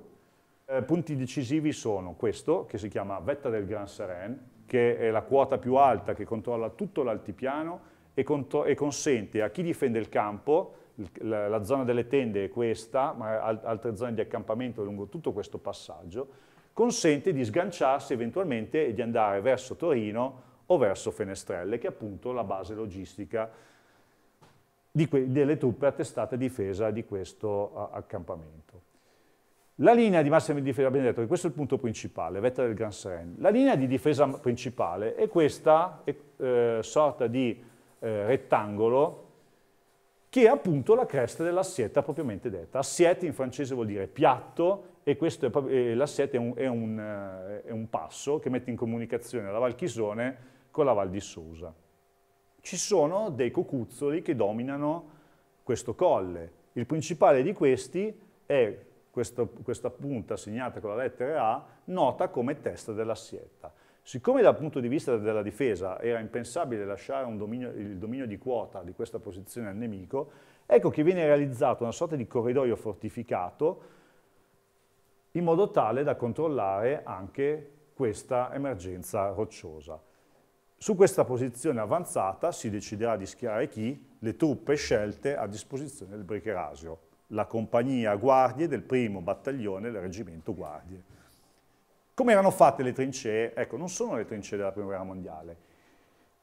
eh, punti decisivi sono questo, che si chiama Vetta del Gran Seren, che è la quota più alta che controlla tutto l'altipiano e, e, consente a chi difende il campo, il, la, la, zona delle tende è questa, ma al altre zone di accampamento lungo tutto questo passaggio, consente di sganciarsi eventualmente e di andare verso Torino o verso Fenestrelle, che è appunto la base logistica delle truppe attestate a difesa di questo accampamento. La linea di massima difesa, abbiamo detto che questo è il punto principale, vetta del Grand Seren. La linea di difesa principale è questa è, eh, sorta di eh, rettangolo che è appunto la cresta dell'assietta propriamente detta. Assiette in francese vuol dire piatto e, e l'assietta è, è, eh, è, un passo che mette in comunicazione la Val Chisone con la Val di Susa. Ci sono dei cocuzzoli che dominano questo colle. Il principale di questi è questo, questa punta segnata con la lettera A, nota come testa dell'assietta. Siccome dal punto di vista della difesa era impensabile lasciare dominio, il dominio di quota di questa posizione al nemico, ecco che viene realizzato una sorta di corridoio fortificato in modo tale da controllare anche questa emergenza rocciosa. Su questa posizione avanzata si deciderà di schierare chi le truppe scelte a disposizione del bricherasio la compagnia guardie del primo battaglione del reggimento guardie. Come erano fatte le trincee? Ecco, non sono le trincee della prima guerra mondiale.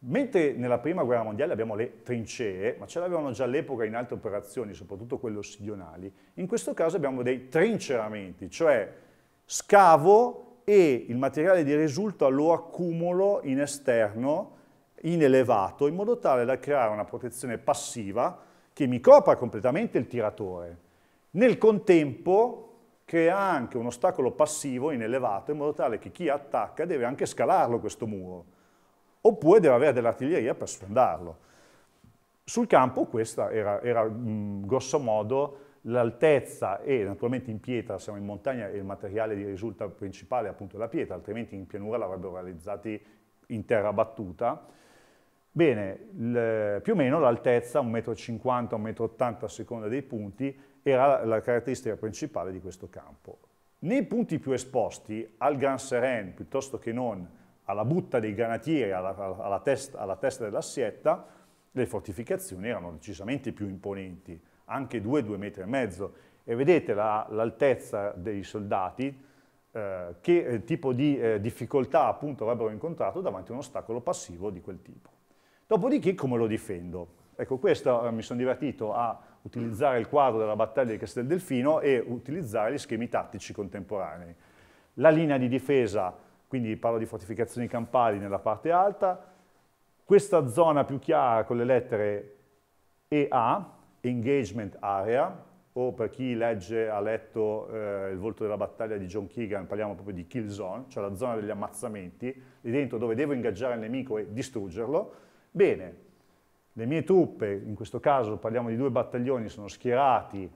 Mentre nella prima guerra mondiale abbiamo le trincee, ma ce l'avevano già all'epoca in altre operazioni, soprattutto quelle ossidionali, in questo caso abbiamo dei trinceramenti, cioè scavo e il materiale di risulta lo accumulo in esterno, in elevato, in modo tale da creare una protezione passiva che mi copra completamente il tiratore. Nel contempo crea anche un ostacolo passivo in elevato in modo tale che chi attacca deve anche scalarlo questo muro, oppure deve avere dell'artiglieria per sfondarlo. Sul campo questa era, era mh, grosso modo l'altezza e naturalmente in pietra, siamo in montagna e il materiale di risulta principale è appunto la pietra, altrimenti in pianura l'avrebbero realizzati in terra battuta, Bene, il, più o meno l'altezza, 1,50 m, 1,80 m a seconda dei punti, era la caratteristica principale di questo campo. Nei punti più esposti, al Gran Seren piuttosto che non alla butta dei granatieri, alla, alla, testa, alla testa dell'assietta, le fortificazioni erano decisamente più imponenti, anche 2-2 metri e mezzo. vedete l'altezza la, dei soldati, eh, che eh, tipo di eh, difficoltà appunto avrebbero incontrato davanti a un ostacolo passivo di quel tipo. Dopodiché come lo difendo? Ecco, questo eh, mi sono divertito a utilizzare il quadro della battaglia di Castel Delfino e utilizzare gli schemi tattici contemporanei. La linea di difesa, quindi parlo di fortificazioni campali nella parte alta, questa zona più chiara con le lettere EA, Engagement Area, o per chi legge, ha letto eh, il volto della battaglia di John Keegan, parliamo proprio di Kill Zone, cioè la zona degli ammazzamenti, lì dentro dove devo ingaggiare il nemico e distruggerlo, Bene, le mie truppe, in questo caso parliamo di due battaglioni, sono schierati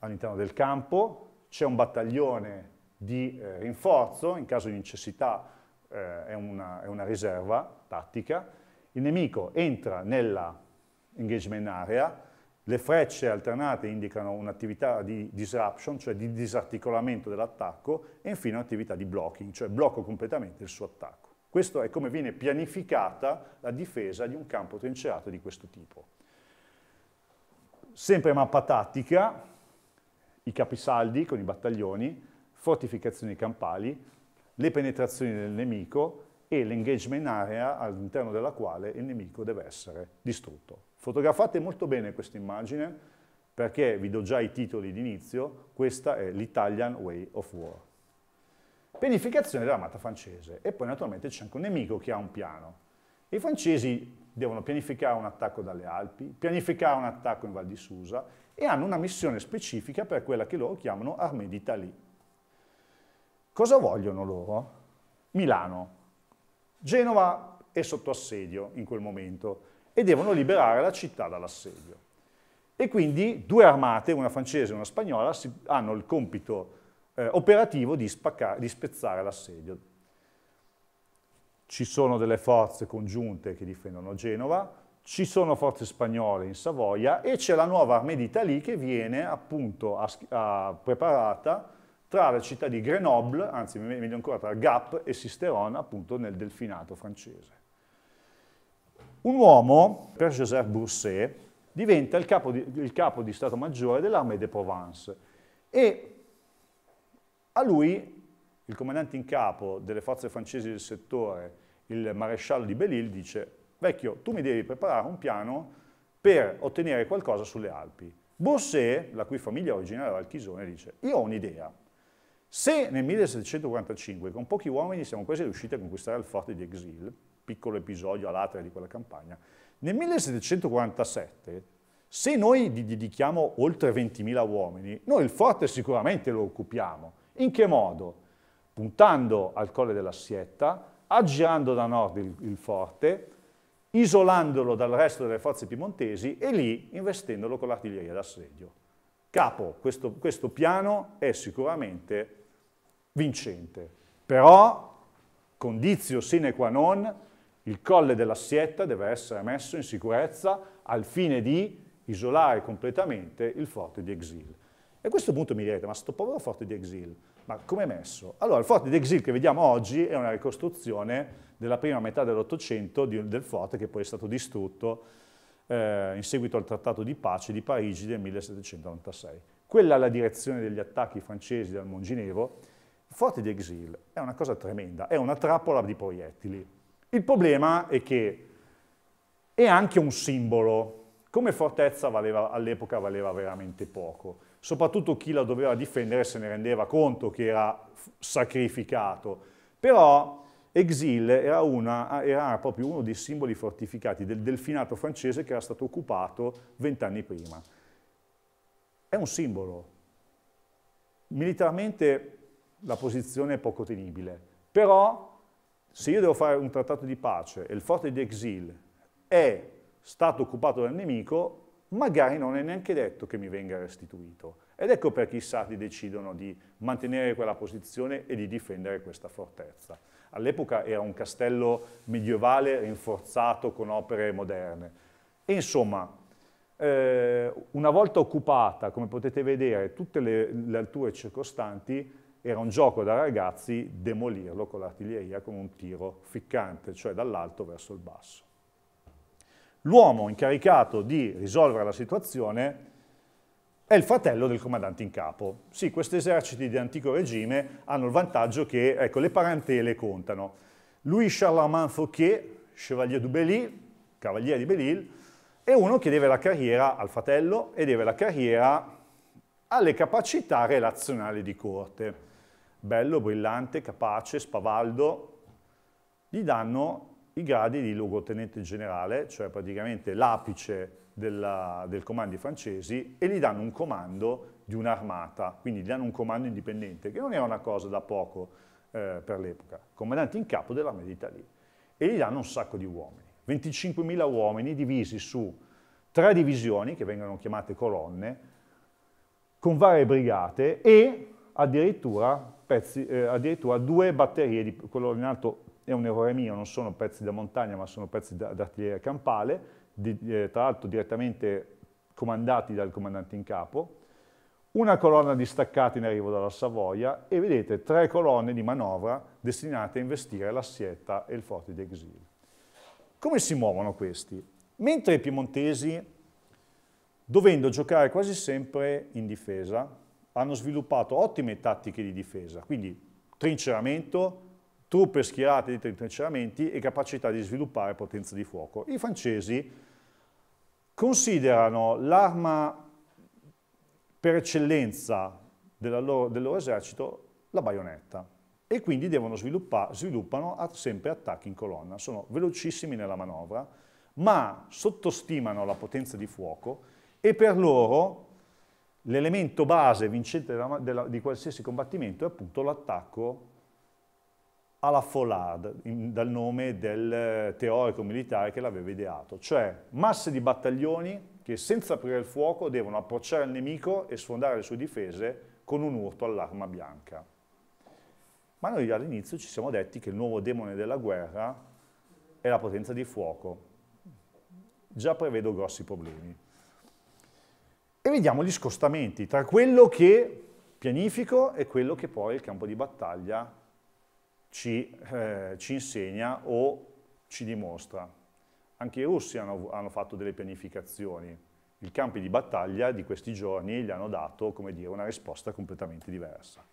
all'interno del campo, c'è un battaglione di eh, rinforzo, in caso di necessità eh, è, una, è, una, riserva tattica, il nemico entra nella engagement area, le frecce alternate indicano un'attività di disruption, cioè di disarticolamento dell'attacco, e infine un'attività di blocking, cioè blocco completamente il suo attacco. Questo è come viene pianificata la difesa di un campo trinceato di questo tipo. Sempre mappa tattica, i capisaldi con i battaglioni, fortificazioni campali, le penetrazioni del nemico e l'engagement area all'interno della quale il nemico deve essere distrutto. Fotografate molto bene questa immagine perché vi do già i titoli d'inizio, questa è l'Italian Way of War pianificazione dell'armata francese. E poi naturalmente c'è anche un nemico che ha un piano. I francesi devono pianificare un attacco dalle Alpi, pianificare un attacco in Val di Susa e hanno una missione specifica per quella che loro chiamano Armée d'Italie. Cosa vogliono loro? Milano. Genova è sotto assedio in quel momento e devono liberare la città dall'assedio. E quindi due armate, una francese e una spagnola, hanno il compito eh, operativo di, spaccare, di spezzare l'assedio. Ci sono delle forze congiunte che difendono Genova, ci sono forze spagnole in Savoia e c'è la nuova armée d'Italie che viene appunto a, a, preparata tra la città di Grenoble, anzi meglio ancora tra Gap e Sisteron, appunto nel delfinato francese. Un uomo, per Joseph Bourset, diventa il capo di, il capo di Stato Maggiore dell'Armée de Provence e a lui, il comandante in capo delle forze francesi del settore, il maresciallo di Belil, dice «Vecchio, tu mi devi preparare un piano per ottenere qualcosa sulle Alpi». Borsé, la cui famiglia originaria era il Chisone, dice «Io ho un'idea. Se nel 1745 con pochi uomini siamo quasi riusciti a conquistare il forte di Exil, piccolo episodio all'atria di quella campagna, nel 1747 se noi gli dedichiamo oltre 20.000 uomini, noi il forte sicuramente lo occupiamo, in che modo? Puntando al Colle dell'assietta, aggirando da nord il, il forte, isolandolo dal resto delle forze piemontesi e lì investendolo con l'artiglieria d'assedio. Capo, questo, questo piano è sicuramente vincente, però, condizio sine qua non, il colle dell'assietta deve essere messo in sicurezza al fine di isolare completamente il forte di Exil. E a questo punto mi direte, ma sto povero forte di Exil, ma come è messo? Allora, il forte di Exil che vediamo oggi è una ricostruzione della prima metà dell'Ottocento del forte che poi è stato distrutto eh, in seguito al Trattato di Pace di Parigi del 1796. Quella è la direzione degli attacchi francesi dal Monginevo. Il forte di Exil è una cosa tremenda, è una trappola di proiettili. Il problema è che è anche un simbolo. Come fortezza all'epoca valeva veramente poco soprattutto chi la doveva difendere se ne rendeva conto che era sacrificato, però Exil era, una, era proprio uno dei simboli fortificati del delfinato francese che era stato occupato vent'anni prima. È un simbolo. Militarmente la posizione è poco tenibile, però se io devo fare un trattato di pace e il forte di Exil è stato occupato dal nemico, magari non è neanche detto che mi venga restituito. Ed ecco perché i sardi decidono di mantenere quella posizione e di difendere questa fortezza. All'epoca era un castello medievale rinforzato con opere moderne. E insomma, eh, una volta occupata, come potete vedere, tutte le, le alture circostanti, era un gioco da ragazzi demolirlo con l'artiglieria con un tiro ficcante, cioè dall'alto verso il basso. L'uomo incaricato di risolvere la situazione è il fratello del comandante in capo. Sì, questi eserciti di antico regime hanno il vantaggio che ecco, le parentele contano. Louis Charlemagne Fouquet, chevalier du Belil, cavaliere di Belil, è uno che deve la carriera al fratello e deve la carriera alle capacità relazionali di corte. Bello, brillante, capace, spavaldo, gli danno i gradi di luogotenente generale, cioè praticamente l'apice del comando ai francesi, e gli danno un comando di un'armata, quindi gli danno un comando indipendente, che non era una cosa da poco eh, per l'epoca, comandante in capo dell'armata d'Italia, e gli danno un sacco di uomini, 25.000 uomini divisi su tre divisioni, che vengono chiamate colonne, con varie brigate e addirittura, pezzi, eh, addirittura due batterie di quello in alto è un errore mio, non sono pezzi da montagna ma sono pezzi d'artiglieria campale, di, eh, tra l'altro direttamente comandati dal comandante in capo, una colonna di staccati in arrivo dalla Savoia e vedete tre colonne di manovra destinate a investire l'assietta e il forte di Exil. Come si muovono questi? Mentre i piemontesi, dovendo giocare quasi sempre in difesa, hanno sviluppato ottime tattiche di difesa, quindi trinceramento, truppe schierate di trinceramenti e capacità di sviluppare potenza di fuoco. I francesi considerano l'arma per eccellenza del loro, del loro esercito la baionetta e quindi sviluppano sempre attacchi in colonna, sono velocissimi nella manovra, ma sottostimano la potenza di fuoco e per loro l'elemento base vincente della, della, di qualsiasi combattimento è appunto l'attacco alla Follard, dal nome del eh, teorico militare che l'aveva ideato, cioè masse di battaglioni che senza aprire il fuoco devono approcciare il nemico e sfondare le sue difese con un urto all'arma bianca. Ma noi all'inizio ci siamo detti che il nuovo demone della guerra è la potenza di fuoco. Già prevedo grossi problemi. E vediamo gli scostamenti tra quello che pianifico e quello che poi il campo di battaglia ci, eh, ci insegna o ci dimostra. Anche i russi hanno, hanno fatto delle pianificazioni, i campi di battaglia di questi giorni gli hanno dato dire, una risposta completamente diversa.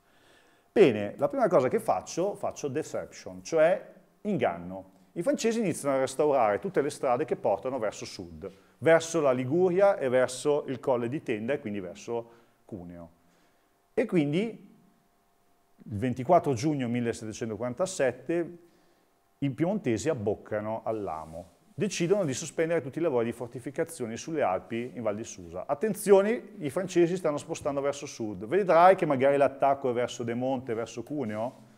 Bene, la prima cosa che faccio, faccio deception, cioè inganno. I francesi iniziano a restaurare tutte le strade che portano verso sud, verso la Liguria e verso il colle di Tenda e quindi verso Cuneo. E quindi il 24 giugno 1747 i piemontesi abboccano all'amo, decidono di sospendere tutti i lavori di fortificazione sulle Alpi in Val di Susa. Attenzione, i francesi stanno spostando verso sud. Vedrai che magari l'attacco è verso De Monte, verso Cuneo.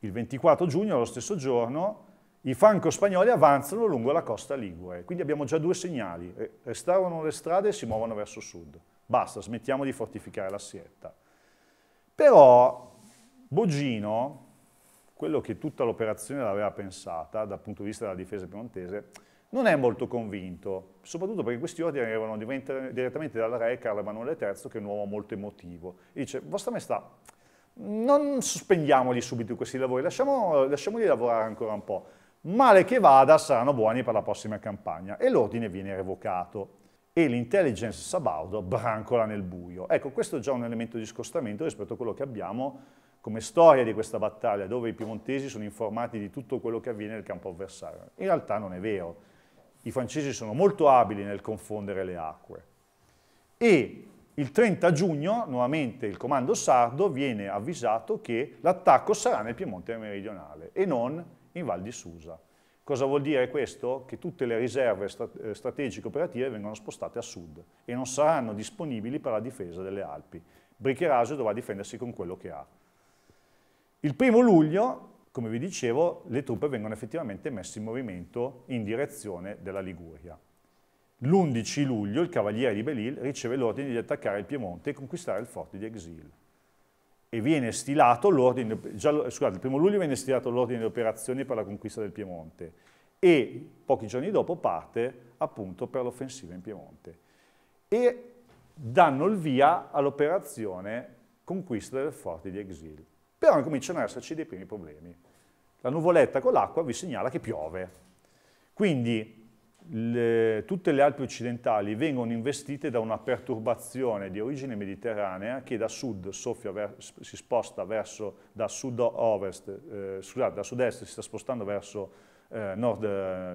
Il 24 giugno, lo stesso giorno, i franco-spagnoli avanzano lungo la costa Ligure. Quindi abbiamo già due segnali. Restaurano le strade e si muovono verso sud. Basta, smettiamo di fortificare la Sietta. Però Bogino, quello che tutta l'operazione l'aveva pensata dal punto di vista della difesa piemontese, non è molto convinto, soprattutto perché questi ordini arrivano direttamente dal re Carlo Emanuele III, che è un uomo molto emotivo. E dice, Vostra Maestà, non sospendiamoli subito questi lavori, lasciamo, lasciamoli lavorare ancora un po'. Male che vada, saranno buoni per la prossima campagna. E l'ordine viene revocato e l'intelligence sabaudo brancola nel buio. Ecco, questo è già un elemento di scostamento rispetto a quello che abbiamo come storia di questa battaglia, dove i piemontesi sono informati di tutto quello che avviene nel campo avversario. In realtà non è vero. I francesi sono molto abili nel confondere le acque. E il 30 giugno, nuovamente, il comando sardo viene avvisato che l'attacco sarà nel Piemonte meridionale e non in Val di Susa. Cosa vuol dire questo? Che tutte le riserve eh, strategiche operative vengono spostate a sud e non saranno disponibili per la difesa delle Alpi. Bricherasio dovrà difendersi con quello che ha. Il primo luglio, come vi dicevo, le truppe vengono effettivamente messe in movimento in direzione della Liguria. L'11 luglio il cavaliere di Belil riceve l'ordine di attaccare il Piemonte e conquistare il forte di Exil e viene stilato l'ordine, scusate, il primo luglio viene stilato l'ordine di operazioni per la conquista del Piemonte e pochi giorni dopo parte appunto per l'offensiva in Piemonte e danno il via all'operazione conquista del forte di Exil. Però cominciano ad esserci dei primi problemi. La nuvoletta con l'acqua vi segnala che piove. Quindi le, tutte le Alpi occidentali vengono investite da una perturbazione di origine mediterranea che da sud soffia, ver, si sposta verso, da sud-ovest, eh, scusate, da sud-est si sta spostando verso eh, nord,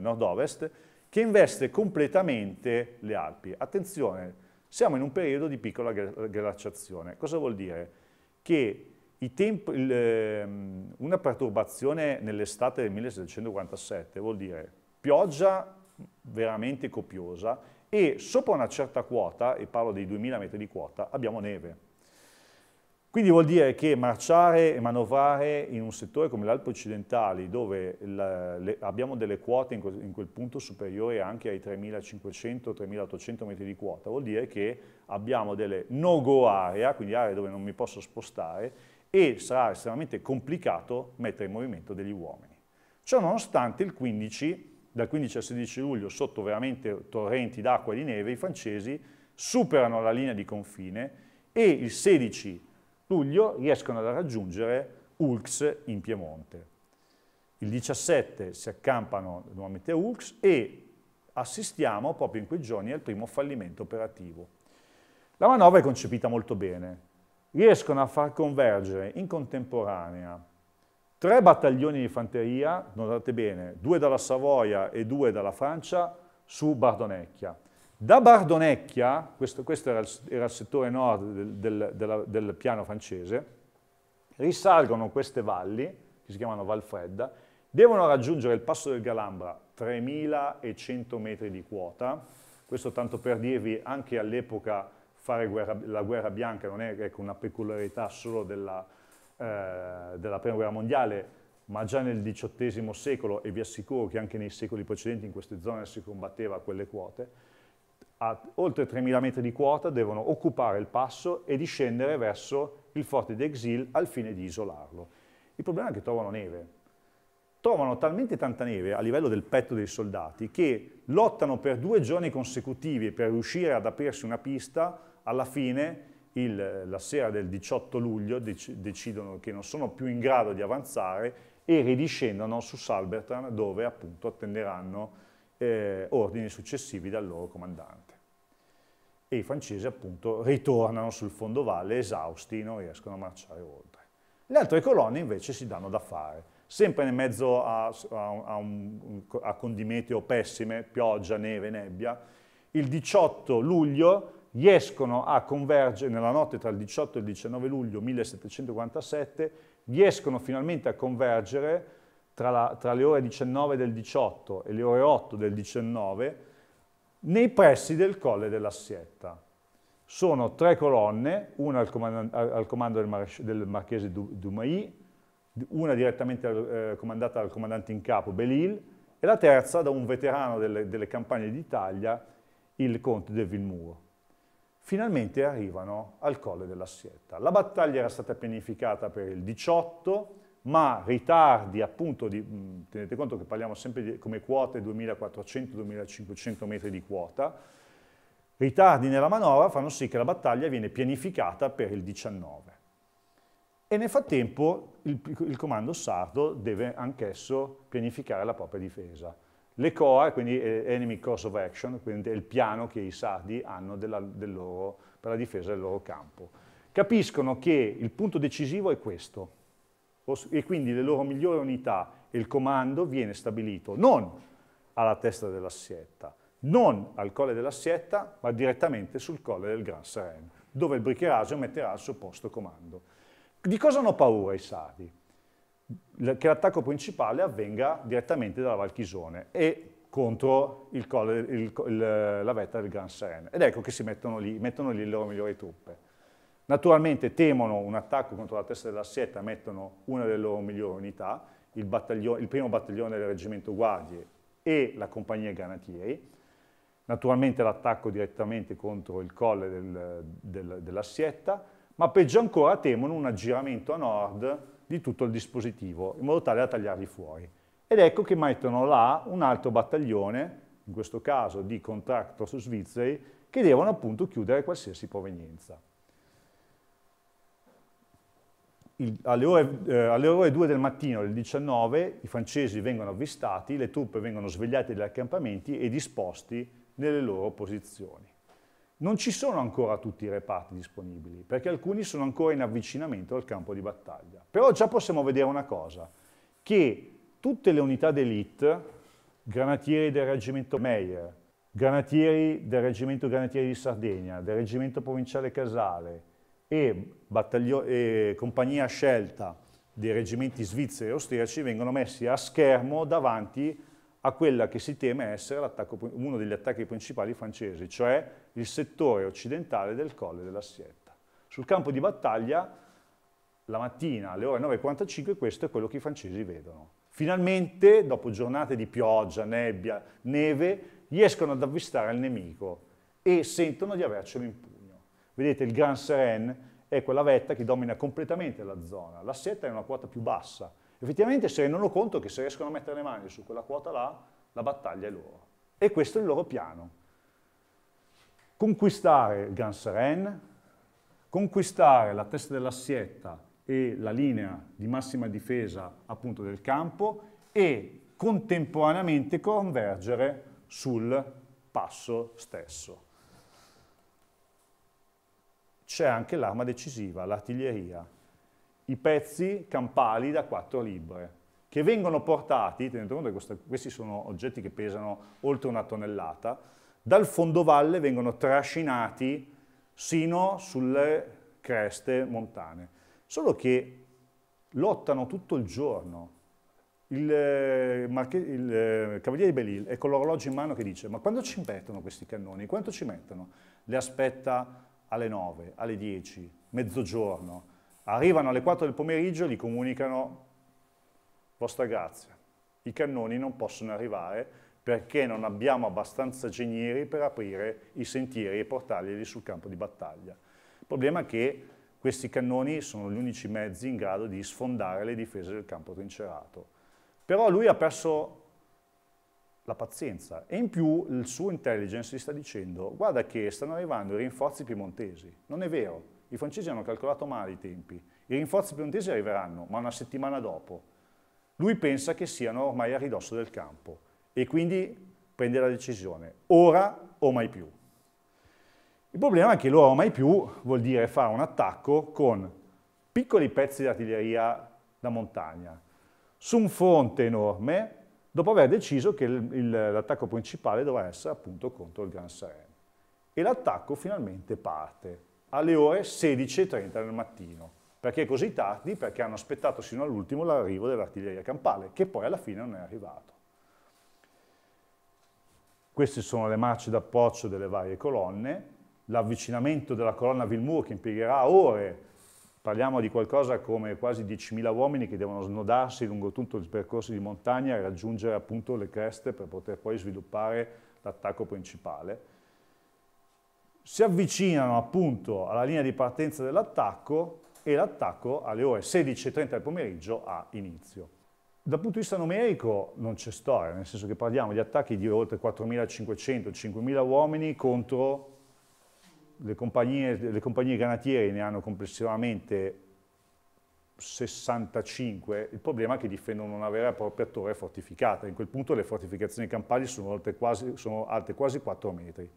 nord-ovest, che investe completamente le Alpi. Attenzione, siamo in un periodo di piccola glaciazione. Cosa vuol dire? Che tempi, il, ehm, una perturbazione nell'estate del 1747 vuol dire pioggia veramente copiosa e sopra una certa quota, e parlo dei 2000 metri di quota, abbiamo neve. Quindi vuol dire che marciare e manovrare in un settore come l'Alpe occidentale, dove la, le, abbiamo delle quote in quel, in quel, punto superiori anche ai 3.500-3.800 metri di quota, vuol dire che abbiamo delle no-go area, quindi aree dove non mi posso spostare, e sarà estremamente complicato mettere in movimento degli uomini. Ciò nonostante il 15 dal 15 al 16 luglio sotto veramente torrenti d'acqua e di neve, i francesi superano la linea di confine e il 16 luglio riescono a raggiungere Ulx in Piemonte. Il 17 si accampano nuovamente a Ulx e assistiamo proprio in quei giorni al primo fallimento operativo. La manovra è concepita molto bene. Riescono a far convergere in contemporanea Tre battaglioni di fanteria, notate bene, due dalla Savoia e due dalla Francia, su Bardonecchia. Da Bardonecchia, questo, questo era, il, era, il, settore nord del, del, del, del piano francese, risalgono queste valli, che si chiamano Val Fredda, devono raggiungere il passo del Galambra, 3100 metri di quota, questo tanto per dirvi anche all'epoca fare guerra, la guerra bianca non è ecco, una peculiarità solo della, eh, della Prima Guerra Mondiale, ma già nel XVIII secolo, e vi assicuro che anche nei secoli precedenti in queste zone si combatteva a quelle quote, a oltre 3.000 metri di quota devono occupare il passo e discendere verso il forte d'Exil al fine di isolarlo. Il problema è che trovano neve. Trovano talmente tanta neve a livello del petto dei soldati che lottano per due giorni consecutivi per riuscire ad aprirsi una pista, alla fine il, la sera del 18 luglio dec decidono che non sono più in grado di avanzare e ridiscendono su Salbertan dove appunto attenderanno eh, ordini successivi dal loro comandante. E i francesi appunto ritornano sul fondovalle esausti, non riescono a marciare oltre. Le altre colonne invece si danno da fare, sempre in mezzo a, a, a, un, a condimeteo pessime, pioggia, neve, nebbia. Il 18 luglio riescono a convergere nella notte tra il 18 e il 19 luglio 1747, riescono finalmente a convergere tra, la, tra le ore 19 del 18 e le ore 8 del 19 nei pressi del Colle della Sietta. Sono tre colonne, una al comando, al comando del, del, marchese du, una direttamente eh, comandata dal comandante in capo Belil e la terza da un veterano delle, delle campagne d'Italia, il conte de Villemur finalmente arrivano al colle della Sietta. La battaglia era stata pianificata per il 18, ma ritardi appunto, di, tenete conto che parliamo sempre di, come quote 2400-2500 metri di quota, ritardi nella manovra fanno sì che la battaglia viene pianificata per il 19. E nel frattempo il, il comando sardo deve anch'esso pianificare la propria difesa. L'ECOA, quindi eh, Enemy Course of Action, quindi è il piano che i sardi hanno della, del loro, per la difesa del loro campo. Capiscono che il punto decisivo è questo e quindi le loro migliori unità e il comando viene stabilito non alla testa dell'assietta, non al colle dell'assietta, ma direttamente sul colle del Gran Seren, dove il Bricherasio metterà al suo posto comando. Di cosa hanno paura i sardi? che l'attacco principale avvenga direttamente dalla Valchisone e contro il colle, il, il, la vetta del Grand Seren. Ed ecco che si mettono lì, mettono lì le loro migliori truppe. Naturalmente temono un attacco contro la testa della seta, mettono una delle loro migliori unità, il, il primo battaglione del reggimento guardie e la compagnia granatieri, naturalmente l'attacco direttamente contro il colle del, del, della Sietta, ma peggio ancora temono un aggiramento a nord di tutto il dispositivo, in modo tale da tagliarli fuori. Ed ecco che mettono là un altro battaglione, in questo caso di contractors svizzeri, che devono appunto chiudere qualsiasi provenienza. Il, alle, ore, eh, alle, ore, 2 del mattino del 19 i francesi vengono avvistati, le truppe vengono svegliate dagli accampamenti e disposti nelle loro posizioni non ci sono ancora tutti i reparti disponibili, perché alcuni sono ancora in avvicinamento al campo di battaglia. Però già possiamo vedere una cosa, che tutte le unità d'elite, granatieri del reggimento Meyer, granatieri del reggimento Granatieri di Sardegna, del reggimento provinciale Casale e, e compagnia scelta dei reggimenti svizzeri e austriaci vengono messi a schermo davanti a a quella che si teme essere uno degli attacchi principali francesi, cioè il settore occidentale del colle della Sietta. Sul campo di battaglia, la mattina alle ore 9.45, questo è quello che i francesi vedono. Finalmente, dopo giornate di pioggia, nebbia, neve, riescono ad avvistare il nemico e sentono di avercelo in pugno. Vedete, il Grand Seren è quella vetta che domina completamente la zona. La Sietta è una quota più bassa, Effettivamente si rendono conto che se riescono a mettere le mani su quella quota là, la battaglia è loro. E questo è il loro piano. Conquistare Ganseren, conquistare la testa dell'assietta e la linea di massima difesa appunto del campo e contemporaneamente convergere sul passo stesso. C'è anche l'arma decisiva, l'artiglieria, i pezzi campali da 4 libbre, che vengono portati, tenete conto che questi sono oggetti che pesano oltre una tonnellata, dal fondovalle vengono trascinati sino sulle creste montane. Solo che lottano tutto il giorno. Il, eh, il eh, cavaliere di Belil è con l'orologio in mano che dice ma quando ci mettono questi cannoni? Quanto ci mettono? Le aspetta alle 9, alle 10, mezzogiorno. Arrivano alle 4 del pomeriggio e gli comunicano, vostra grazia, i cannoni non possono arrivare perché non abbiamo abbastanza genieri per aprire i sentieri e portarli sul campo di battaglia. Il problema è che questi cannoni sono gli unici mezzi in grado di sfondare le difese del campo trincerato. Però lui ha perso la pazienza e in più il suo intelligence gli sta dicendo guarda che stanno arrivando i rinforzi piemontesi. Non è vero, i francesi hanno calcolato male i tempi. I rinforzi piemontesi arriveranno, ma una settimana dopo. Lui pensa che siano ormai a ridosso del campo e quindi prende la decisione, ora o mai più. Il problema è che l'ora o mai più vuol dire fare un attacco con piccoli pezzi di artiglieria da montagna, su un fronte enorme, dopo aver deciso che l'attacco principale dovrà essere appunto contro il Gran Sarem. E l'attacco finalmente parte alle ore 16.30 del mattino. Perché così tardi? Perché hanno aspettato sino all'ultimo l'arrivo dell'artiglieria campale, che poi alla fine non è arrivato. Queste sono le marce d'approccio delle varie colonne, l'avvicinamento della colonna Vilmour che impiegherà ore, parliamo di qualcosa come quasi 10.000 uomini che devono snodarsi lungo tutto il percorso di montagna e raggiungere appunto le creste per poter poi sviluppare l'attacco principale si avvicinano appunto alla linea di partenza dell'attacco e l'attacco alle ore 16.30 del pomeriggio ha inizio. Dal punto di vista numerico non c'è storia, nel senso che parliamo di attacchi di oltre 4.500-5.000 uomini contro le compagnie, le compagnie granatieri ne hanno complessivamente 65, il problema è che difendono una vera e propria torre fortificata, in quel punto le fortificazioni campali sono alte quasi, sono alte quasi 4 metri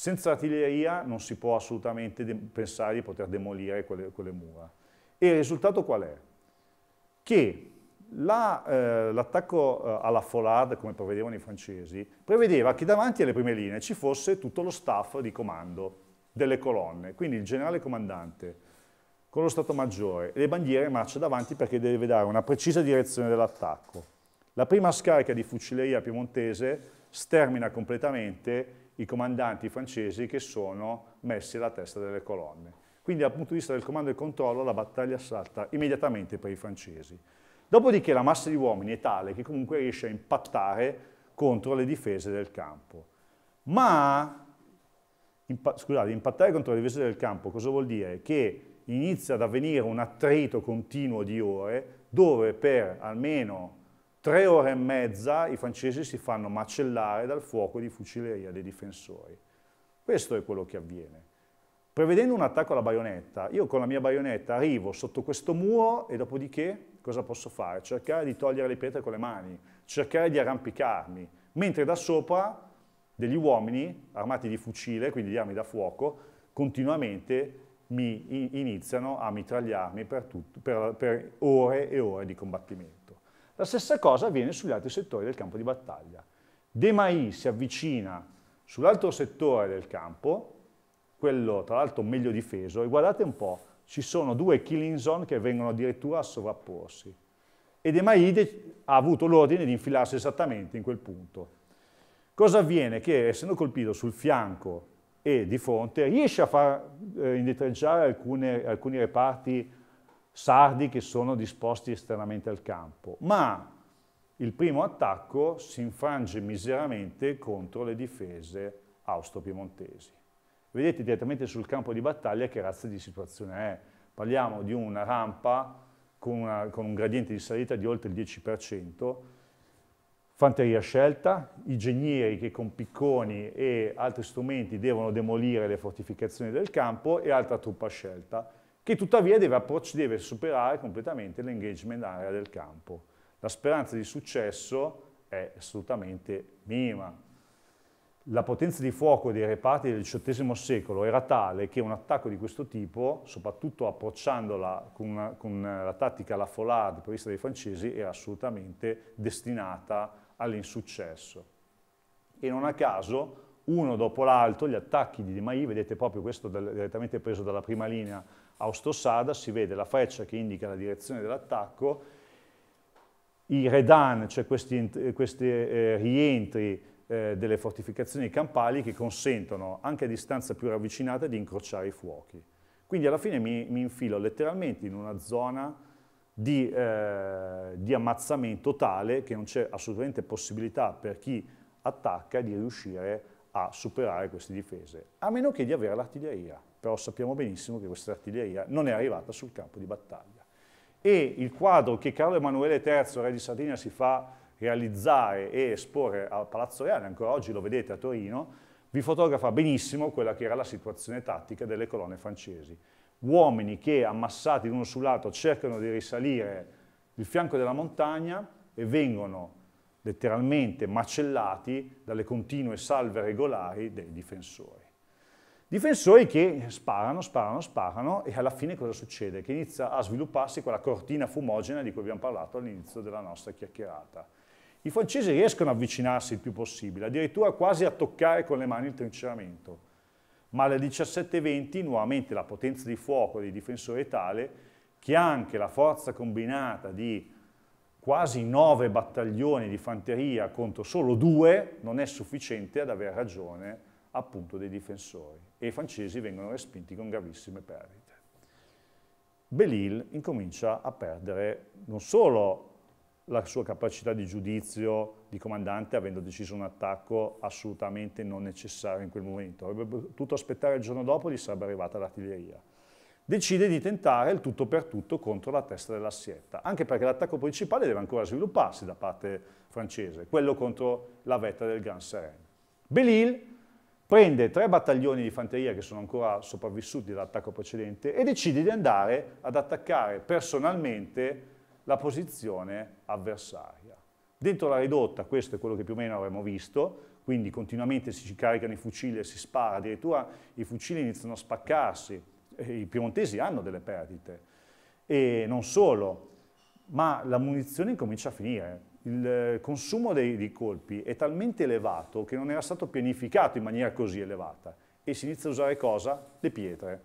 senza artiglieria non si può assolutamente pensare di poter demolire quelle, quelle, mura. E il risultato qual è? Che eh, l'attacco la, eh, alla Follard, come prevedevano i francesi, prevedeva che davanti alle prime linee ci fosse tutto lo staff di comando delle colonne, quindi il generale comandante con lo Stato Maggiore e le bandiere marcia davanti perché deve dare una precisa direzione dell'attacco. La prima scarica di fucileria piemontese stermina completamente i comandanti francesi che sono messi alla testa delle colonne. Quindi dal punto di vista del comando e controllo la battaglia salta immediatamente per i francesi. Dopodiché la massa di uomini è tale che comunque riesce a impattare contro le difese del campo. Ma, impa scusate, impattare contro le difese del campo cosa vuol dire? Che inizia ad avvenire un attrito continuo di ore dove per almeno Tre ore e mezza i francesi si fanno macellare dal fuoco di fucileria dei difensori. Questo è quello che avviene. Prevedendo un attacco alla baionetta, io con la mia baionetta arrivo sotto questo muro e dopodiché cosa posso fare? Cercare di togliere le pietre con le mani, cercare di arrampicarmi, mentre da sopra degli uomini armati di fucile, quindi di armi da fuoco, continuamente mi iniziano a mitragliarmi per, tutto, per, per ore e ore di combattimento. La stessa cosa avviene sugli altri settori del campo di battaglia. De Mai si avvicina sull'altro settore del campo, quello tra l'altro meglio difeso, e guardate un po', ci sono due killing zone che vengono addirittura a sovrapporsi. E De Mai ha avuto l'ordine di infilarsi esattamente in quel punto. Cosa avviene? Che essendo colpito sul fianco e di fronte, riesce a far eh, indietreggiare alcuni reparti sardi che sono disposti esternamente al campo, ma il primo attacco si infrange miseramente contro le difese austro-piemontesi. Vedete direttamente sul campo di battaglia che razza di situazione è. Parliamo di una rampa con, una, con un gradiente di salita di oltre il 10%, fanteria scelta, ingegneri che con picconi e altri strumenti devono demolire le fortificazioni del campo e altra truppa scelta che tuttavia deve, deve superare completamente l'engagement area del campo. La speranza di successo è assolutamente minima. La potenza di fuoco dei reparti del XVIII secolo era tale che un attacco di questo tipo, soprattutto approcciandola con, una, con la tattica alla follard prevista dai francesi, era assolutamente destinata all'insuccesso. E non a caso, uno dopo l'altro, gli attacchi di De Mailly, vedete proprio questo direttamente preso dalla prima linea Austossada si vede la freccia che indica la direzione dell'attacco, i redan, cioè questi, questi eh, rientri eh, delle fortificazioni campali che consentono anche a distanza più ravvicinata di incrociare i fuochi. Quindi alla fine mi, mi infilo letteralmente in una zona di, eh, di ammazzamento tale che non c'è assolutamente possibilità per chi attacca di riuscire a superare queste difese, a meno che di avere l'artiglieria però sappiamo benissimo che questa artiglieria non è arrivata sul campo di battaglia. E il quadro che Carlo Emanuele III, re di Sardegna, si fa realizzare e esporre a Palazzo Reale, ancora oggi lo vedete a Torino, vi fotografa benissimo quella che era la situazione tattica delle colonne francesi. Uomini che ammassati l'uno sull'altro cercano di risalire il fianco della montagna e vengono letteralmente macellati dalle continue salve regolari dei difensori. Difensori che sparano, sparano, sparano e alla fine cosa succede? Che inizia a svilupparsi quella cortina fumogena di cui abbiamo parlato all'inizio della nostra chiacchierata. I francesi riescono a avvicinarsi il più possibile, addirittura quasi a toccare con le mani il trinceramento, ma alle 17.20 nuovamente la potenza di fuoco dei difensori è tale che anche la forza combinata di quasi nove battaglioni di fanteria contro solo due non è sufficiente ad avere ragione appunto dei difensori e i francesi vengono respinti con gravissime perdite. Belil incomincia a perdere non solo la sua capacità di giudizio di comandante avendo deciso un attacco assolutamente non necessario in quel momento, avrebbe potuto aspettare il giorno dopo e gli sarebbe arrivata l'artiglieria. Decide di tentare il tutto per tutto contro la testa dell'assietta, anche perché l'attacco principale deve ancora svilupparsi da parte francese, quello contro la vetta del Grand Seren. Belil prende tre battaglioni di fanteria che sono ancora sopravvissuti dall'attacco precedente e decide di andare ad attaccare personalmente la posizione avversaria. Dentro la ridotta, questo è quello che più o meno avremmo visto, quindi continuamente si caricano i fucili e si spara, addirittura i fucili iniziano a spaccarsi, i piemontesi hanno delle perdite, e non solo, ma la munizione comincia a finire, il eh, consumo dei, dei colpi è talmente elevato che non era stato pianificato in maniera così elevata e si inizia a usare cosa? Le pietre.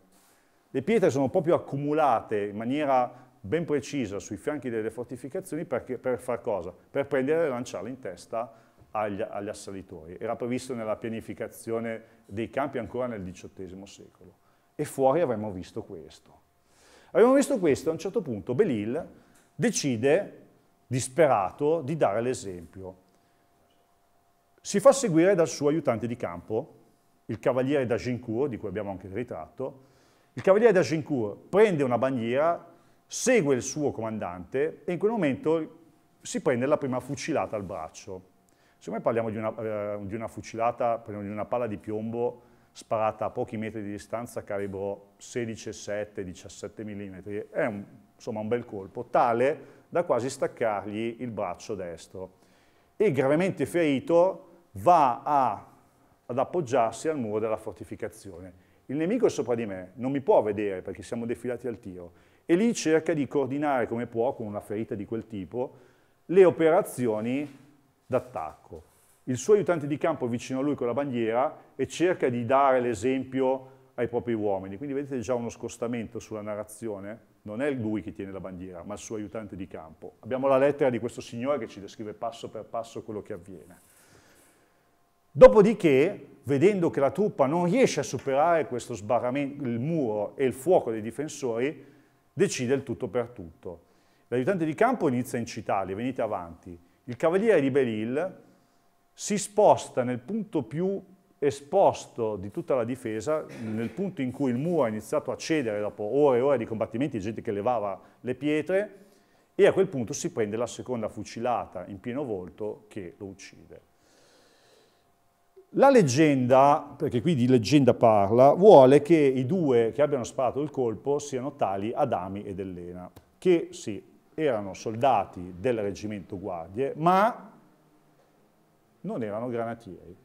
Le pietre sono proprio accumulate in maniera ben precisa sui fianchi delle fortificazioni perché, per far cosa? Per prendere e lanciarle in testa agli, agli, assalitori. Era previsto nella pianificazione dei campi ancora nel XVIII secolo. E fuori avremmo visto questo. Abbiamo visto questo, a un certo punto Belil decide disperato di dare l'esempio. Si fa seguire dal suo aiutante di campo, il cavaliere d'Agincourt, di cui abbiamo anche il ritratto. Il cavaliere d'Agincourt prende una bandiera, segue il suo comandante e in quel momento si prende la prima fucilata al braccio. Se noi parliamo di una, eh, di una fucilata, parliamo di una palla di piombo sparata a pochi metri di distanza, calibro 16, 7, 17 mm, è un, insomma un bel colpo, tale da quasi staccargli il braccio destro. E gravemente ferito va a, ad appoggiarsi al muro della fortificazione. Il nemico è sopra di me, non mi può vedere perché siamo defilati al tiro, e lì cerca di coordinare come può, con una ferita di quel tipo, le operazioni d'attacco. Il suo aiutante di campo è vicino a lui con la bandiera e cerca di dare l'esempio ai propri uomini. Quindi vedete già uno scostamento sulla narrazione non è lui che tiene la bandiera, ma il suo aiutante di campo. Abbiamo la lettera di questo signore che ci descrive passo per passo quello che avviene. Dopodiché, vedendo che la truppa non riesce a superare questo sbarramento, il muro e il fuoco dei difensori, decide il tutto per tutto. L'aiutante di campo inizia a incitarli, venite avanti. Il cavaliere di Belil si sposta nel punto più esposto di tutta la difesa nel punto in cui il muro ha iniziato a cedere dopo ore e ore di combattimenti, gente che levava le pietre, e a quel punto si prende la seconda fucilata in pieno volto che lo uccide. La leggenda, perché qui di leggenda parla, vuole che i due che abbiano sparato il colpo siano tali Adami ed Elena, che sì, erano soldati del reggimento guardie, ma non erano granatieri.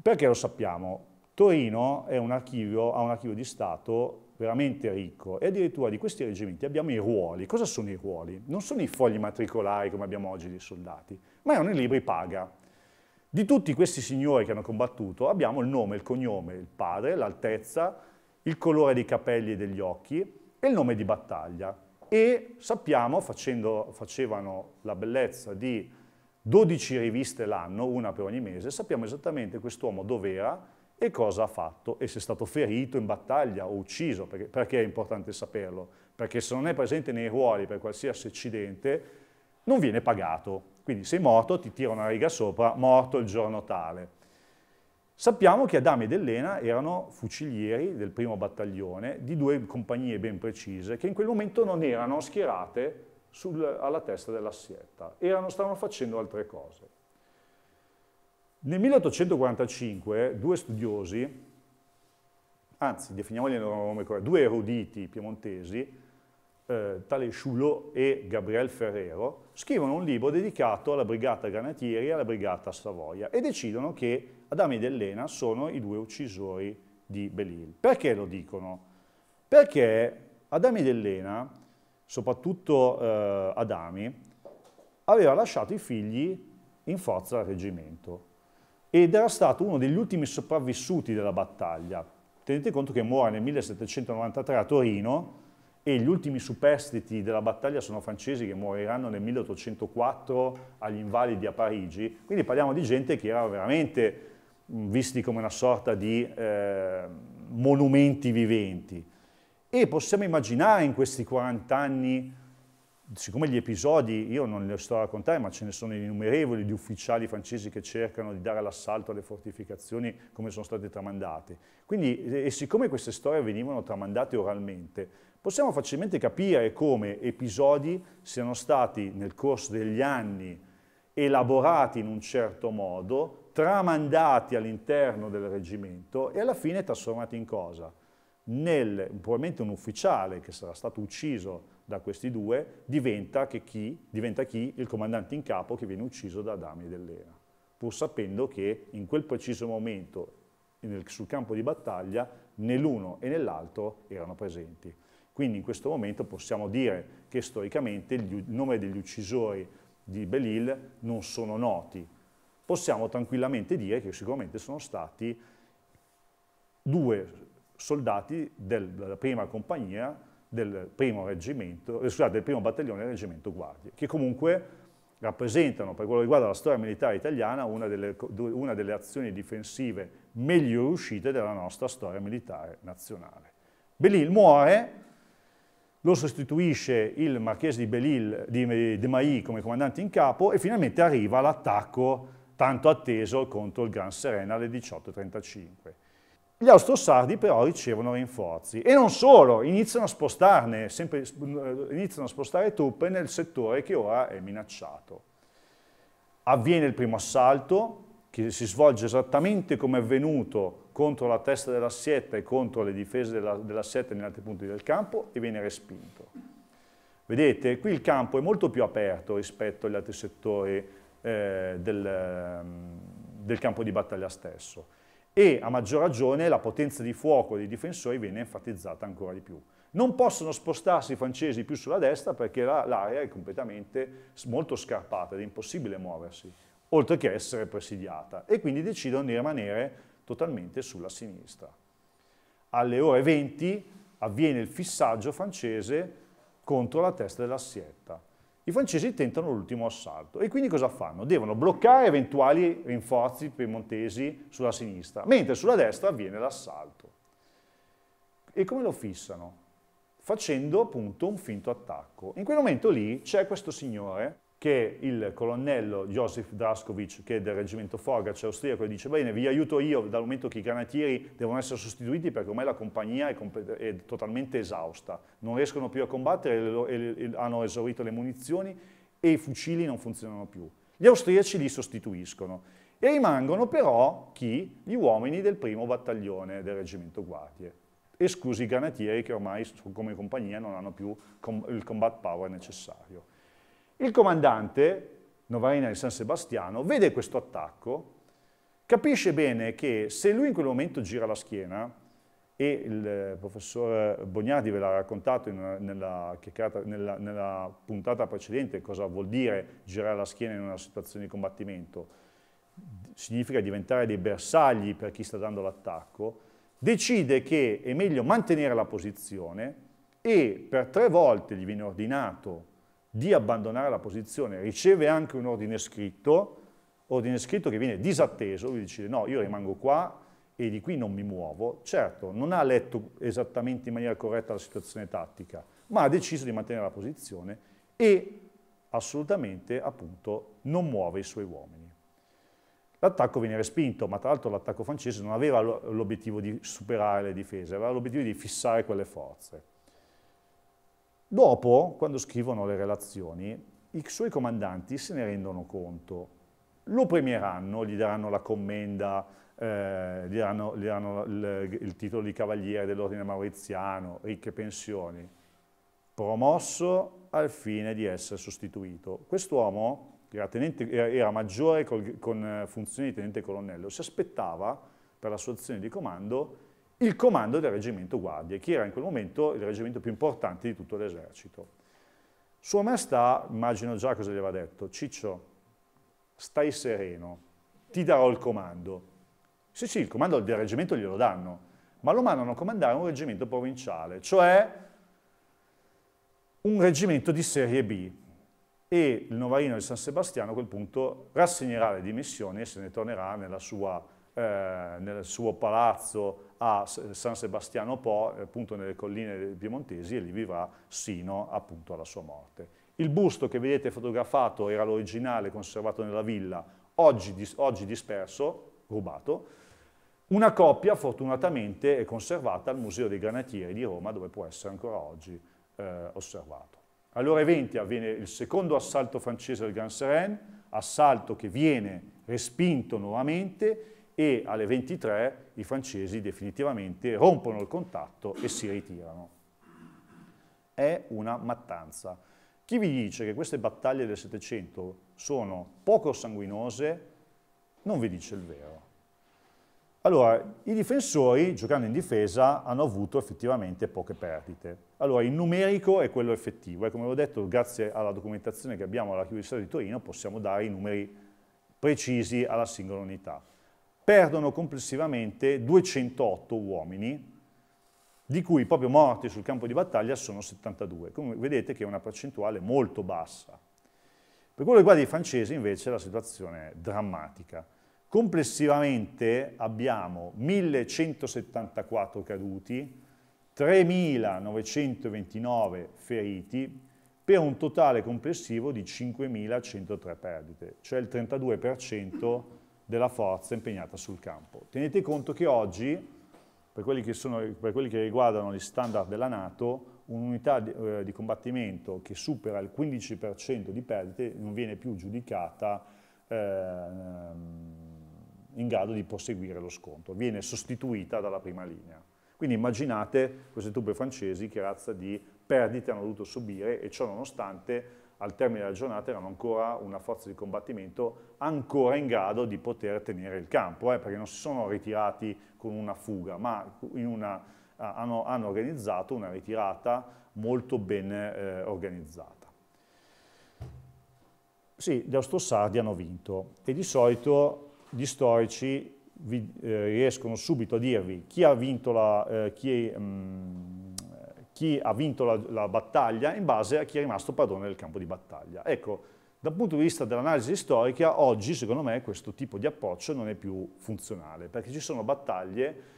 Perché lo sappiamo? Torino un archivio, ha un archivio di Stato veramente ricco e addirittura di questi reggimenti abbiamo i ruoli. Cosa sono i ruoli? Non sono i fogli matricolari come abbiamo oggi dei soldati, ma erano i libri paga. Di tutti questi signori che hanno combattuto abbiamo il nome, il cognome, il padre, l'altezza, il colore dei capelli e degli occhi e il nome di battaglia. E sappiamo, facendo, facevano la bellezza di 12 riviste l'anno, una per ogni mese, sappiamo esattamente quest'uomo dov'era e cosa ha fatto e se è stato ferito in battaglia o ucciso, perché, perché è importante saperlo? Perché se non è presente nei ruoli per qualsiasi accidente non viene pagato, quindi sei morto ti tira una riga sopra, morto il giorno tale. Sappiamo che Adami ed Elena erano fucilieri del primo battaglione di due compagnie ben precise che in quel momento non erano schierate sul, alla testa dell'assietta. Erano, stavano facendo altre cose. Nel 1845 due studiosi, anzi definiamoli loro nome due eruditi piemontesi, eh, tale Sciulò e Gabriel Ferrero, scrivono un libro dedicato alla brigata Granatieri e alla brigata Savoia e decidono che Adami Dell'Ena sono i due uccisori di Belil. Perché lo dicono? Perché Adami Dell'Ena soprattutto eh, Adami, aveva lasciato i figli in forza al reggimento ed era stato uno degli ultimi sopravvissuti della battaglia. Tenete conto che muore nel 1793 a Torino e gli ultimi superstiti della battaglia sono francesi che moriranno nel 1804 agli invalidi a Parigi, quindi parliamo di gente che era veramente visti come una sorta di eh, monumenti viventi. E possiamo immaginare in questi 40 anni, siccome gli episodi, io non li sto a raccontare, ma ce ne sono innumerevoli di ufficiali francesi che cercano di dare l'assalto alle fortificazioni come sono state tramandate. Quindi, e siccome queste storie venivano tramandate oralmente, possiamo facilmente capire come episodi siano stati nel corso degli anni elaborati in un certo modo, tramandati all'interno del reggimento e alla fine trasformati in cosa? nel, probabilmente un ufficiale che sarà stato ucciso da questi due, diventa, chi, diventa chi? Il comandante in capo che viene ucciso da Adami dell'Era, pur sapendo che in quel preciso momento nel, sul campo di battaglia né l'uno e nell'altro erano presenti. Quindi in questo momento possiamo dire che storicamente gli, il nome degli uccisori di Belil non sono noti. Possiamo tranquillamente dire che sicuramente sono stati due soldati della prima compagnia del primo, reggimento, eh, scusate, del primo battaglione del reggimento Guardie, che comunque rappresentano, per quello che riguarda la storia militare italiana, una delle, una delle azioni difensive meglio riuscite della nostra storia militare nazionale. Belil muore, lo sostituisce il marchese di, Belil, di De Maì come comandante in capo e finalmente arriva l'attacco tanto atteso contro il Gran Serena alle 18.35. Gli austro-sardi però ricevono rinforzi e non solo, iniziano a spostarne, sempre, eh, iniziano a spostare truppe nel settore che ora è minacciato. Avviene il primo assalto, che si svolge esattamente come è avvenuto contro la testa dell'assietta e contro le difese dell'assietta della in altri punti del campo e viene respinto. Vedete, qui il campo è molto più aperto rispetto agli altri settori eh, del, ehm, del campo di battaglia stesso e a maggior ragione la potenza di fuoco dei difensori viene enfatizzata ancora di più. Non possono spostarsi i francesi più sulla destra perché l'area è completamente molto scarpata ed è impossibile muoversi, oltre che essere presidiata, e quindi decidono di rimanere totalmente sulla sinistra. Alle ore 20 avviene il fissaggio francese contro la testa dell'assietta. I francesi tentano l'ultimo assalto e quindi cosa fanno? Devono bloccare eventuali rinforzi piemontesi sulla sinistra, mentre sulla destra avviene l'assalto. E come lo fissano? Facendo appunto un finto attacco. In quel momento lì c'è questo signore che il colonnello Josef Draskovic, che è del reggimento Fogac austriaco, dice bene, vi aiuto io dal momento che i granatieri devono essere sostituiti perché ormai la compagnia è, è totalmente esausta, non riescono più a combattere, e, e, hanno esaurito le munizioni e i fucili non funzionano più. Gli austriaci li sostituiscono e rimangono però chi? Gli uomini del primo battaglione del reggimento Guardie, esclusi i granatieri che ormai come compagnia non hanno più com il combat power necessario. Il comandante, Novaina di San Sebastiano, vede questo attacco, capisce bene che se lui in quel momento gira la schiena, e il eh, professor Bognardi ve l'ha raccontato una, nella, nella, nella, puntata precedente cosa vuol dire girare la schiena in una situazione di combattimento. Significa diventare dei bersagli per chi sta dando l'attacco. Decide che è meglio mantenere la posizione e per tre volte gli viene ordinato di abbandonare la posizione, riceve anche un ordine scritto, ordine scritto che viene disatteso, lui dice no, io rimango qua e di qui non mi muovo. Certo, non ha letto esattamente in maniera corretta la situazione tattica, ma ha deciso di mantenere la posizione e assolutamente appunto non muove i suoi uomini. L'attacco viene respinto, ma tra l'altro l'attacco francese non aveva l'obiettivo di superare le difese, aveva l'obiettivo di fissare quelle forze. Dopo, quando scrivono le relazioni, i suoi comandanti se ne rendono conto, lo premieranno, gli daranno la commenda, eh, gli daranno, gli daranno il, il titolo di cavaliere dell'ordine mauriziano, ricche pensioni, promosso al fine di essere sostituito. Quest'uomo, che era, tenente, era maggiore col, con eh, funzioni di tenente colonnello, si aspettava per la sua azione di comando il comando del reggimento guardie, che era in quel momento il reggimento più importante di tutto l'esercito. Sua Maestà, immagino già cosa gli aveva detto, Ciccio, stai sereno, ti darò il comando. Sì, sì, il comando del reggimento glielo danno, ma lo mandano a comandare un reggimento provinciale, cioè un reggimento di serie B. E il Novarino di San Sebastiano a quel punto rassegnerà le dimissioni e se ne tornerà nella sua eh, nel suo palazzo a San Sebastiano Po, appunto nelle colline piemontesi, e lì vivrà sino appunto alla sua morte. Il busto che vedete fotografato era l'originale conservato nella villa, oggi, dis oggi disperso, rubato, una coppia fortunatamente è conservata al Museo dei Granatieri di Roma, dove può essere ancora oggi eh, osservato. Alle ore 20 avviene il secondo assalto francese del Grand Seren, assalto che viene respinto nuovamente e alle 23 i francesi definitivamente rompono il contatto e si ritirano. È una mattanza. Chi vi dice che queste battaglie del Settecento sono poco sanguinose non vi dice il vero. Allora, i difensori, giocando in difesa, hanno avuto effettivamente poche perdite. Allora, il numerico è quello effettivo e come ho detto, grazie alla documentazione che abbiamo all'Archivio di Stato di Torino, possiamo dare i numeri precisi alla singola unità perdono complessivamente 208 uomini, di cui proprio morti sul campo di battaglia sono 72. Come vedete che è una percentuale molto bassa. Per quello che riguarda i francesi invece la situazione è drammatica. Complessivamente abbiamo 1174 caduti, 3.929 feriti, per un totale complessivo di 5.103 perdite, cioè il 32% della forza impegnata sul campo. Tenete conto che oggi, per quelli che, sono, per quelli che riguardano gli standard della Nato, un'unità di, eh, di, combattimento che supera il 15% di perdite non viene più giudicata eh, in grado di proseguire lo scontro, viene sostituita dalla prima linea. Quindi immaginate queste truppe francesi che razza di perdite hanno dovuto subire e ciò nonostante al termine della giornata erano ancora una forza di combattimento ancora in grado di poter tenere il campo, eh, perché non si sono ritirati con una fuga, ma una, ah, hanno, hanno, organizzato una ritirata molto ben eh, organizzata. Sì, gli austro-sardi hanno vinto e di solito gli storici vi, eh, riescono subito a dirvi chi ha vinto la, eh, chi, mh, mm, chi ha vinto la, la battaglia in base a chi è rimasto padrone del campo di battaglia. Ecco, dal punto di vista dell'analisi storica, oggi secondo me questo tipo di approccio non è più funzionale, perché ci sono battaglie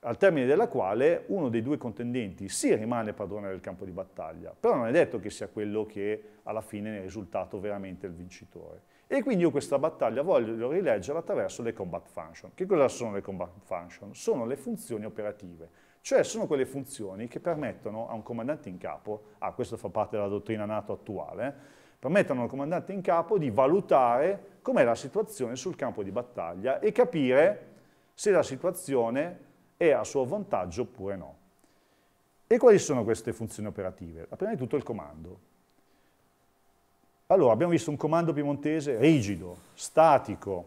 al termine della quale uno dei due contendenti sì rimane padrone del campo di battaglia, però non è detto che sia quello che alla fine ne è risultato veramente il vincitore. E quindi io questa battaglia voglio rileggere attraverso le combat function. Che cosa sono le combat function? Sono le funzioni operative cioè sono quelle funzioni che permettono a un comandante in capo, ah questo fa parte della dottrina NATO attuale, permettono al comandante in capo di valutare com'è la situazione sul campo di battaglia e capire se la situazione è a suo vantaggio oppure no. E quali sono queste funzioni operative? Prima di tutto il comando. Allora, abbiamo visto un comando piemontese rigido, statico,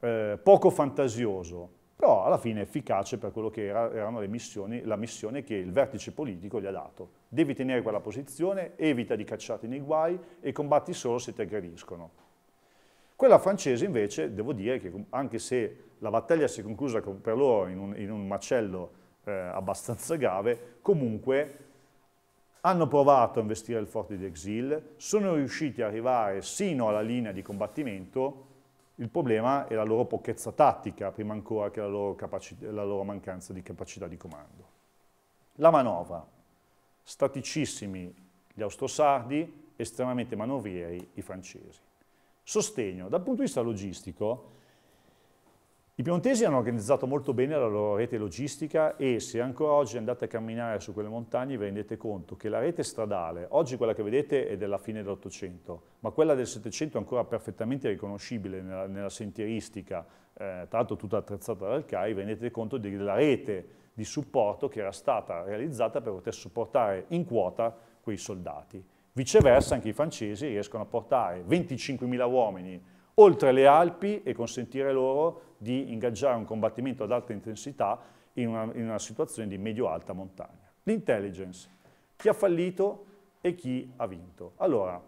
eh, poco fantasioso, però alla fine è efficace per quello che era, erano le missioni, la missione che il vertice politico gli ha dato. Devi tenere quella posizione, evita di cacciarti nei guai e combatti solo se ti aggrediscono. Quella francese invece, devo dire che anche se la battaglia si è conclusa per loro in un, in un macello eh, abbastanza grave, comunque hanno provato a investire il forte di Exil, sono riusciti ad arrivare sino alla linea di combattimento il problema è la loro pochezza tattica, prima ancora che la loro, la loro mancanza di capacità di comando. La manovra, staticissimi gli austrosardi, estremamente manovrieri i francesi. Sostegno, dal punto di vista logistico, i piemontesi hanno organizzato molto bene la loro rete logistica e se ancora oggi andate a camminare su quelle montagne vi rendete conto che la rete stradale, oggi quella che vedete è della fine dell'Ottocento, ma quella del Settecento è ancora perfettamente riconoscibile nella, nella sentieristica, eh, tra l'altro tutta attrezzata dal CAI, vi rendete conto di, della rete di supporto che era stata realizzata per poter supportare in quota quei soldati. Viceversa anche i francesi riescono a portare 25.000 uomini oltre le Alpi e consentire loro di ingaggiare un combattimento ad alta intensità in una, in una situazione di medio-alta montagna. L'intelligence, chi ha fallito e chi ha vinto. Allora,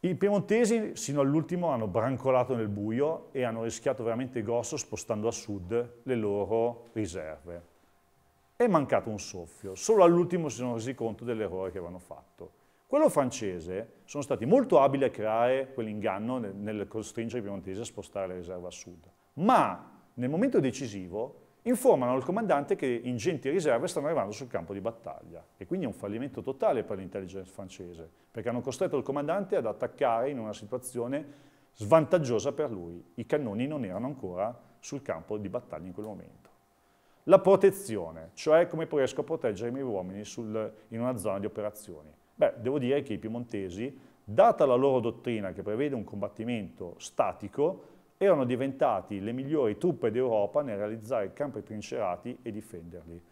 i piemontesi sino all'ultimo hanno brancolato nel buio e hanno rischiato veramente grosso spostando a sud le loro riserve. È mancato un soffio, solo all'ultimo si sono resi conto dell'errore che avevano fatto. Quello francese sono stati molto abili a creare quell'inganno nel, costringere i piemontesi a spostare le riserve a sud, ma nel momento decisivo informano il comandante che ingenti riserve stanno arrivando sul campo di battaglia e quindi è un fallimento totale per l'intelligence francese, perché hanno costretto il comandante ad attaccare in una situazione svantaggiosa per lui, i cannoni non erano ancora sul campo di battaglia in quel momento. La protezione, cioè come riesco a proteggere i miei uomini sul, in una zona di operazioni. Beh, devo dire che i piemontesi, data la loro dottrina che prevede un combattimento statico, erano diventati le migliori truppe d'Europa nel realizzare campi trincerati e difenderli.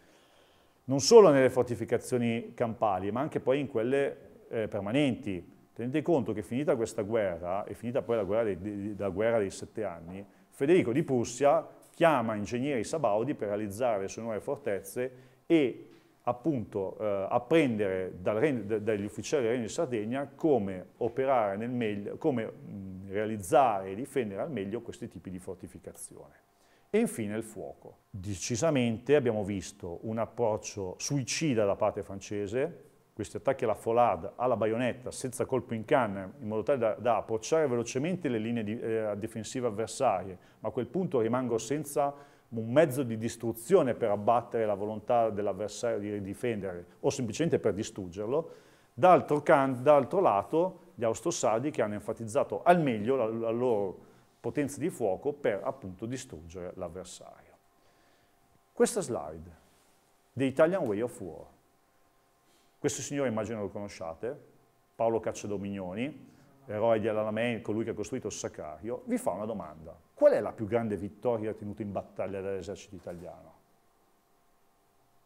Non solo nelle fortificazioni campali, ma anche poi in quelle eh, permanenti. Tenete conto che finita questa guerra, e finita poi la guerra dei, la guerra dei sette anni, Federico di Prussia chiama ingegneri sabaudi per realizzare le sue nuove fortezze e appunto eh, apprendere dal, dagli ufficiali del Regno di Sardegna come operare nel meglio, come mh, realizzare e difendere al meglio questi tipi di fortificazione. E infine il fuoco. Decisamente abbiamo visto un approccio suicida da parte francese, questi attacchi alla folade, alla baionetta, senza colpo in canna, in modo tale da, da approcciare velocemente le linee di, eh, difensive avversarie, ma a quel punto rimango senza un mezzo di distruzione per abbattere la volontà dell'avversario di ridifendere o semplicemente per distruggerlo, d'altro, lato gli austrosadi che hanno enfatizzato al meglio la, la loro potenza di fuoco per appunto distruggere l'avversario. Questa slide, The Italian Way of War, questo signore immagino lo conosciate, Paolo Cacciadomignoni, eroe di Alamein, colui che ha costruito il Sacrario, vi fa una domanda. Qual è la più grande vittoria tenuta in battaglia dall'esercito italiano?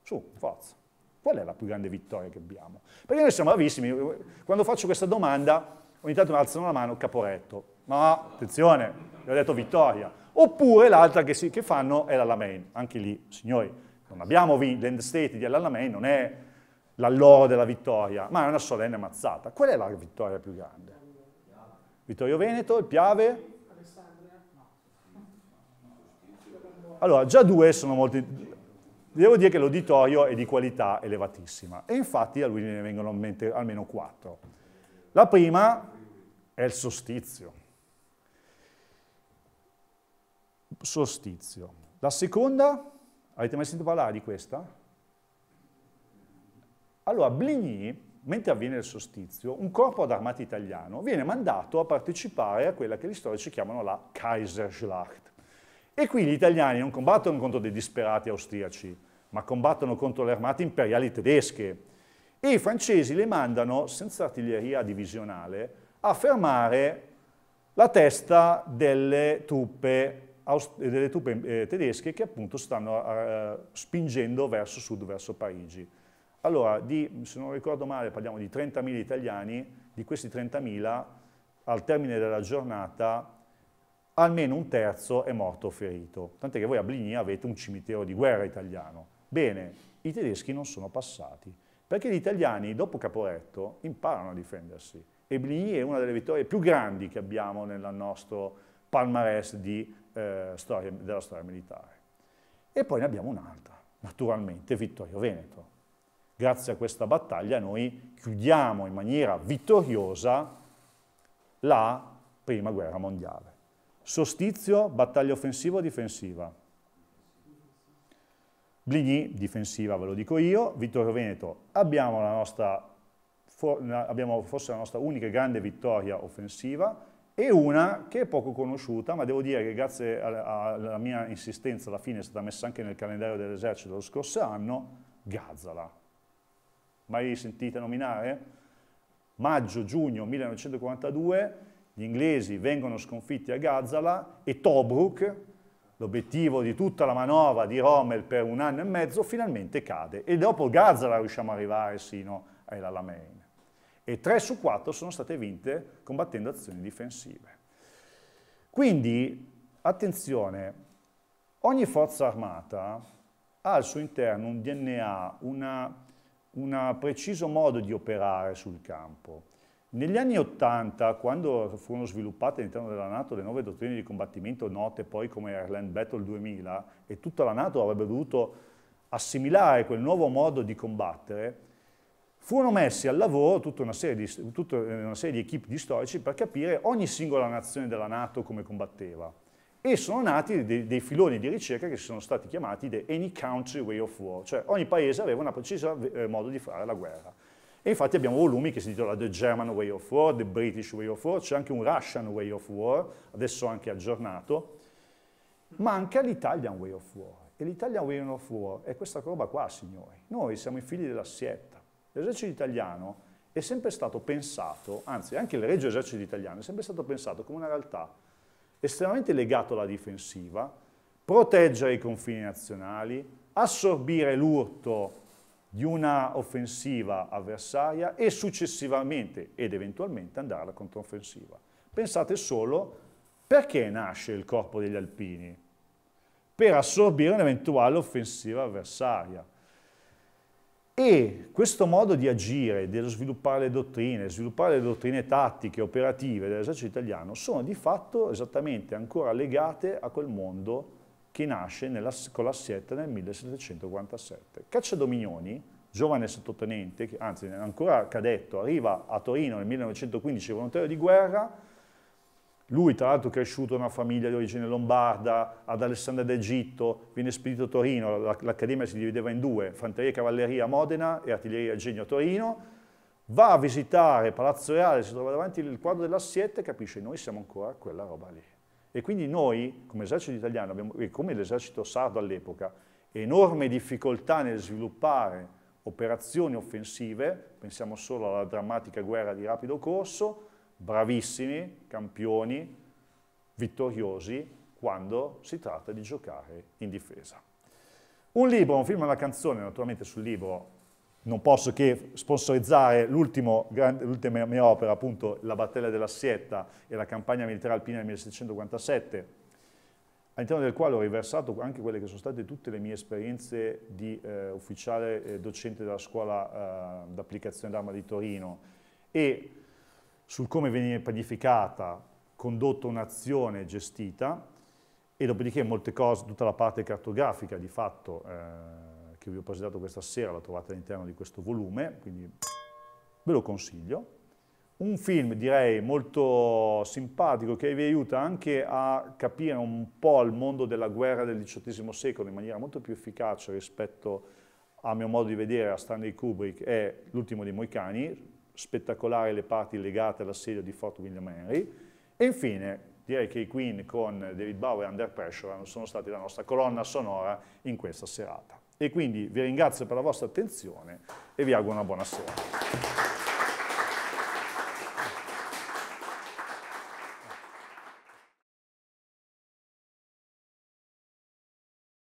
Su, forza. Qual è la più grande vittoria che abbiamo? Perché noi siamo bravissimi, quando faccio questa domanda ogni tanto mi alzano la mano Caporetto, no, attenzione, gli ho detto vittoria. Oppure l'altra che, che, fanno è l'Alamein, anche lì, signori, non abbiamo vinto, l'end state di Alamein non è l'alloro della vittoria, ma è una solenne mazzata. Qual è la vittoria più grande? Vittorio Veneto, il Piave, allora già due sono molti, devo dire che l'auditorio è di qualità elevatissima e infatti a lui ne vengono in mente almeno quattro. La prima è il sostizio. Sostizio. La seconda, avete mai sentito parlare di questa? Allora, Bligny, mentre avviene il sostizio, un corpo d'armata italiano viene mandato a partecipare a quella che gli storici chiamano la Kaiserschlacht e qui gli italiani non combattono contro dei disperati austriaci, ma combattono contro le armate imperiali tedesche. E i francesi le mandano, senza artiglieria divisionale, a fermare la testa delle truppe, delle truppe eh, tedesche che appunto stanno eh, spingendo verso sud, verso Parigi. Allora, di, se non ricordo male, parliamo di 30.000 italiani, di questi 30.000, al termine della giornata, almeno un terzo è morto o ferito. Tant'è che voi a Bligny avete un cimitero di guerra italiano. Bene, i tedeschi non sono passati, perché gli italiani dopo Caporetto imparano a difendersi. E Bligny è una delle vittorie più grandi che abbiamo nel nostro palmarès di, eh, storia, della storia militare. E poi ne abbiamo un'altra, naturalmente Vittorio Veneto. Grazie a questa battaglia noi chiudiamo in maniera vittoriosa la Prima Guerra Mondiale. Sostizio, battaglia offensiva o difensiva? Bligny, difensiva, ve lo dico io. Vittorio Veneto, abbiamo, la nostra, for, abbiamo forse la nostra unica grande vittoria offensiva e una che è poco conosciuta, ma devo dire che grazie alla mia insistenza alla fine è stata messa anche nel calendario dell'esercito lo scorso anno, Gazzala. Mai sentite nominare? Maggio-giugno 1942 gli inglesi vengono sconfitti a Gazzala e Tobruk, l'obiettivo di tutta la manovra di Rommel per un anno e mezzo, finalmente cade. E dopo Gazzala riusciamo ad arrivare sino all'Alamein. E 3 su 4 sono state vinte combattendo azioni difensive. Quindi, attenzione, ogni forza armata ha al suo interno un DNA, un preciso modo di operare sul campo. Negli anni Ottanta, quando furono sviluppate all'interno della Nato le nuove dottrine di combattimento note poi come Airland Battle 2000 e tutta la Nato avrebbe dovuto assimilare quel nuovo modo di combattere, furono messi al lavoro tutta una serie di, tutta una serie di equip di storici per capire ogni singola nazione della Nato come combatteva e sono nati dei, dei, filoni di ricerca che sono stati chiamati the Any Country Way of War, cioè ogni paese aveva un preciso eh, modo di fare la guerra. E infatti abbiamo volumi che si intitolano The German Way of War, The British Way of War, c'è anche un Russian Way of War, adesso anche aggiornato. ma anche l'Italian Way of War. E l'Italian Way of War è questa roba qua, signori. Noi siamo i figli dell'assietta. L'esercito italiano è sempre stato pensato, anzi anche il Regio Esercito Italiano è sempre stato pensato come una realtà estremamente legata alla difensiva, proteggere i confini nazionali, assorbire l'urto di una offensiva avversaria e successivamente ed eventualmente andare alla controffensiva. Pensate solo perché nasce il corpo degli alpini? Per assorbire un'eventuale offensiva avversaria. E questo modo di agire, di sviluppare le dottrine, sviluppare le dottrine tattiche, operative dell'esercito italiano, sono di fatto esattamente ancora legate a quel mondo che nasce nella, con l'assietta nel 1747. Cacciadominioni, giovane sottotenente, anzi ancora cadetto, arriva a Torino nel 1915 volontario di guerra, lui tra l'altro cresciuto in una famiglia di origine lombarda, ad Alessandria d'Egitto, viene spedito a Torino, l'accademia si divideva in due, fanteria e cavalleria a Modena e artiglieria e genio a Torino, va a visitare Palazzo Reale, si trova davanti il quadro della Siete e capisce noi siamo ancora quella roba lì. E quindi noi, come esercito italiano abbiamo, e come l'esercito sardo all'epoca, enorme difficoltà nel sviluppare operazioni offensive, pensiamo solo alla drammatica guerra di rapido corso, bravissimi, campioni, vittoriosi, quando si tratta di giocare in difesa. Un libro, un film e una canzone, naturalmente sul libro non posso che sponsorizzare l'ultima mia opera, appunto la battaglia della Sietta e la campagna militare alpina del 1757, all'interno del quale ho riversato anche quelle che sono state tutte le mie esperienze di eh, ufficiale eh, docente della scuola eh, d'applicazione d'arma di Torino e sul come veniva pianificata, condotta un'azione gestita e dopodiché molte cose, tutta la parte cartografica di fatto eh, che vi ho presentato questa sera, la trovate all'interno di questo volume, quindi ve lo consiglio. Un film direi molto simpatico che vi aiuta anche a capire un po' il mondo della guerra del XVIII secolo in maniera molto più efficace rispetto a mio modo di vedere a Stanley Kubrick è L'ultimo dei Moicani, spettacolare le parti legate all'assedio di Fort William Henry e infine direi che i Queen con David Bowie e Under Pressure sono stati la nostra colonna sonora in questa serata. E quindi vi ringrazio per la vostra attenzione e vi auguro una buona sera.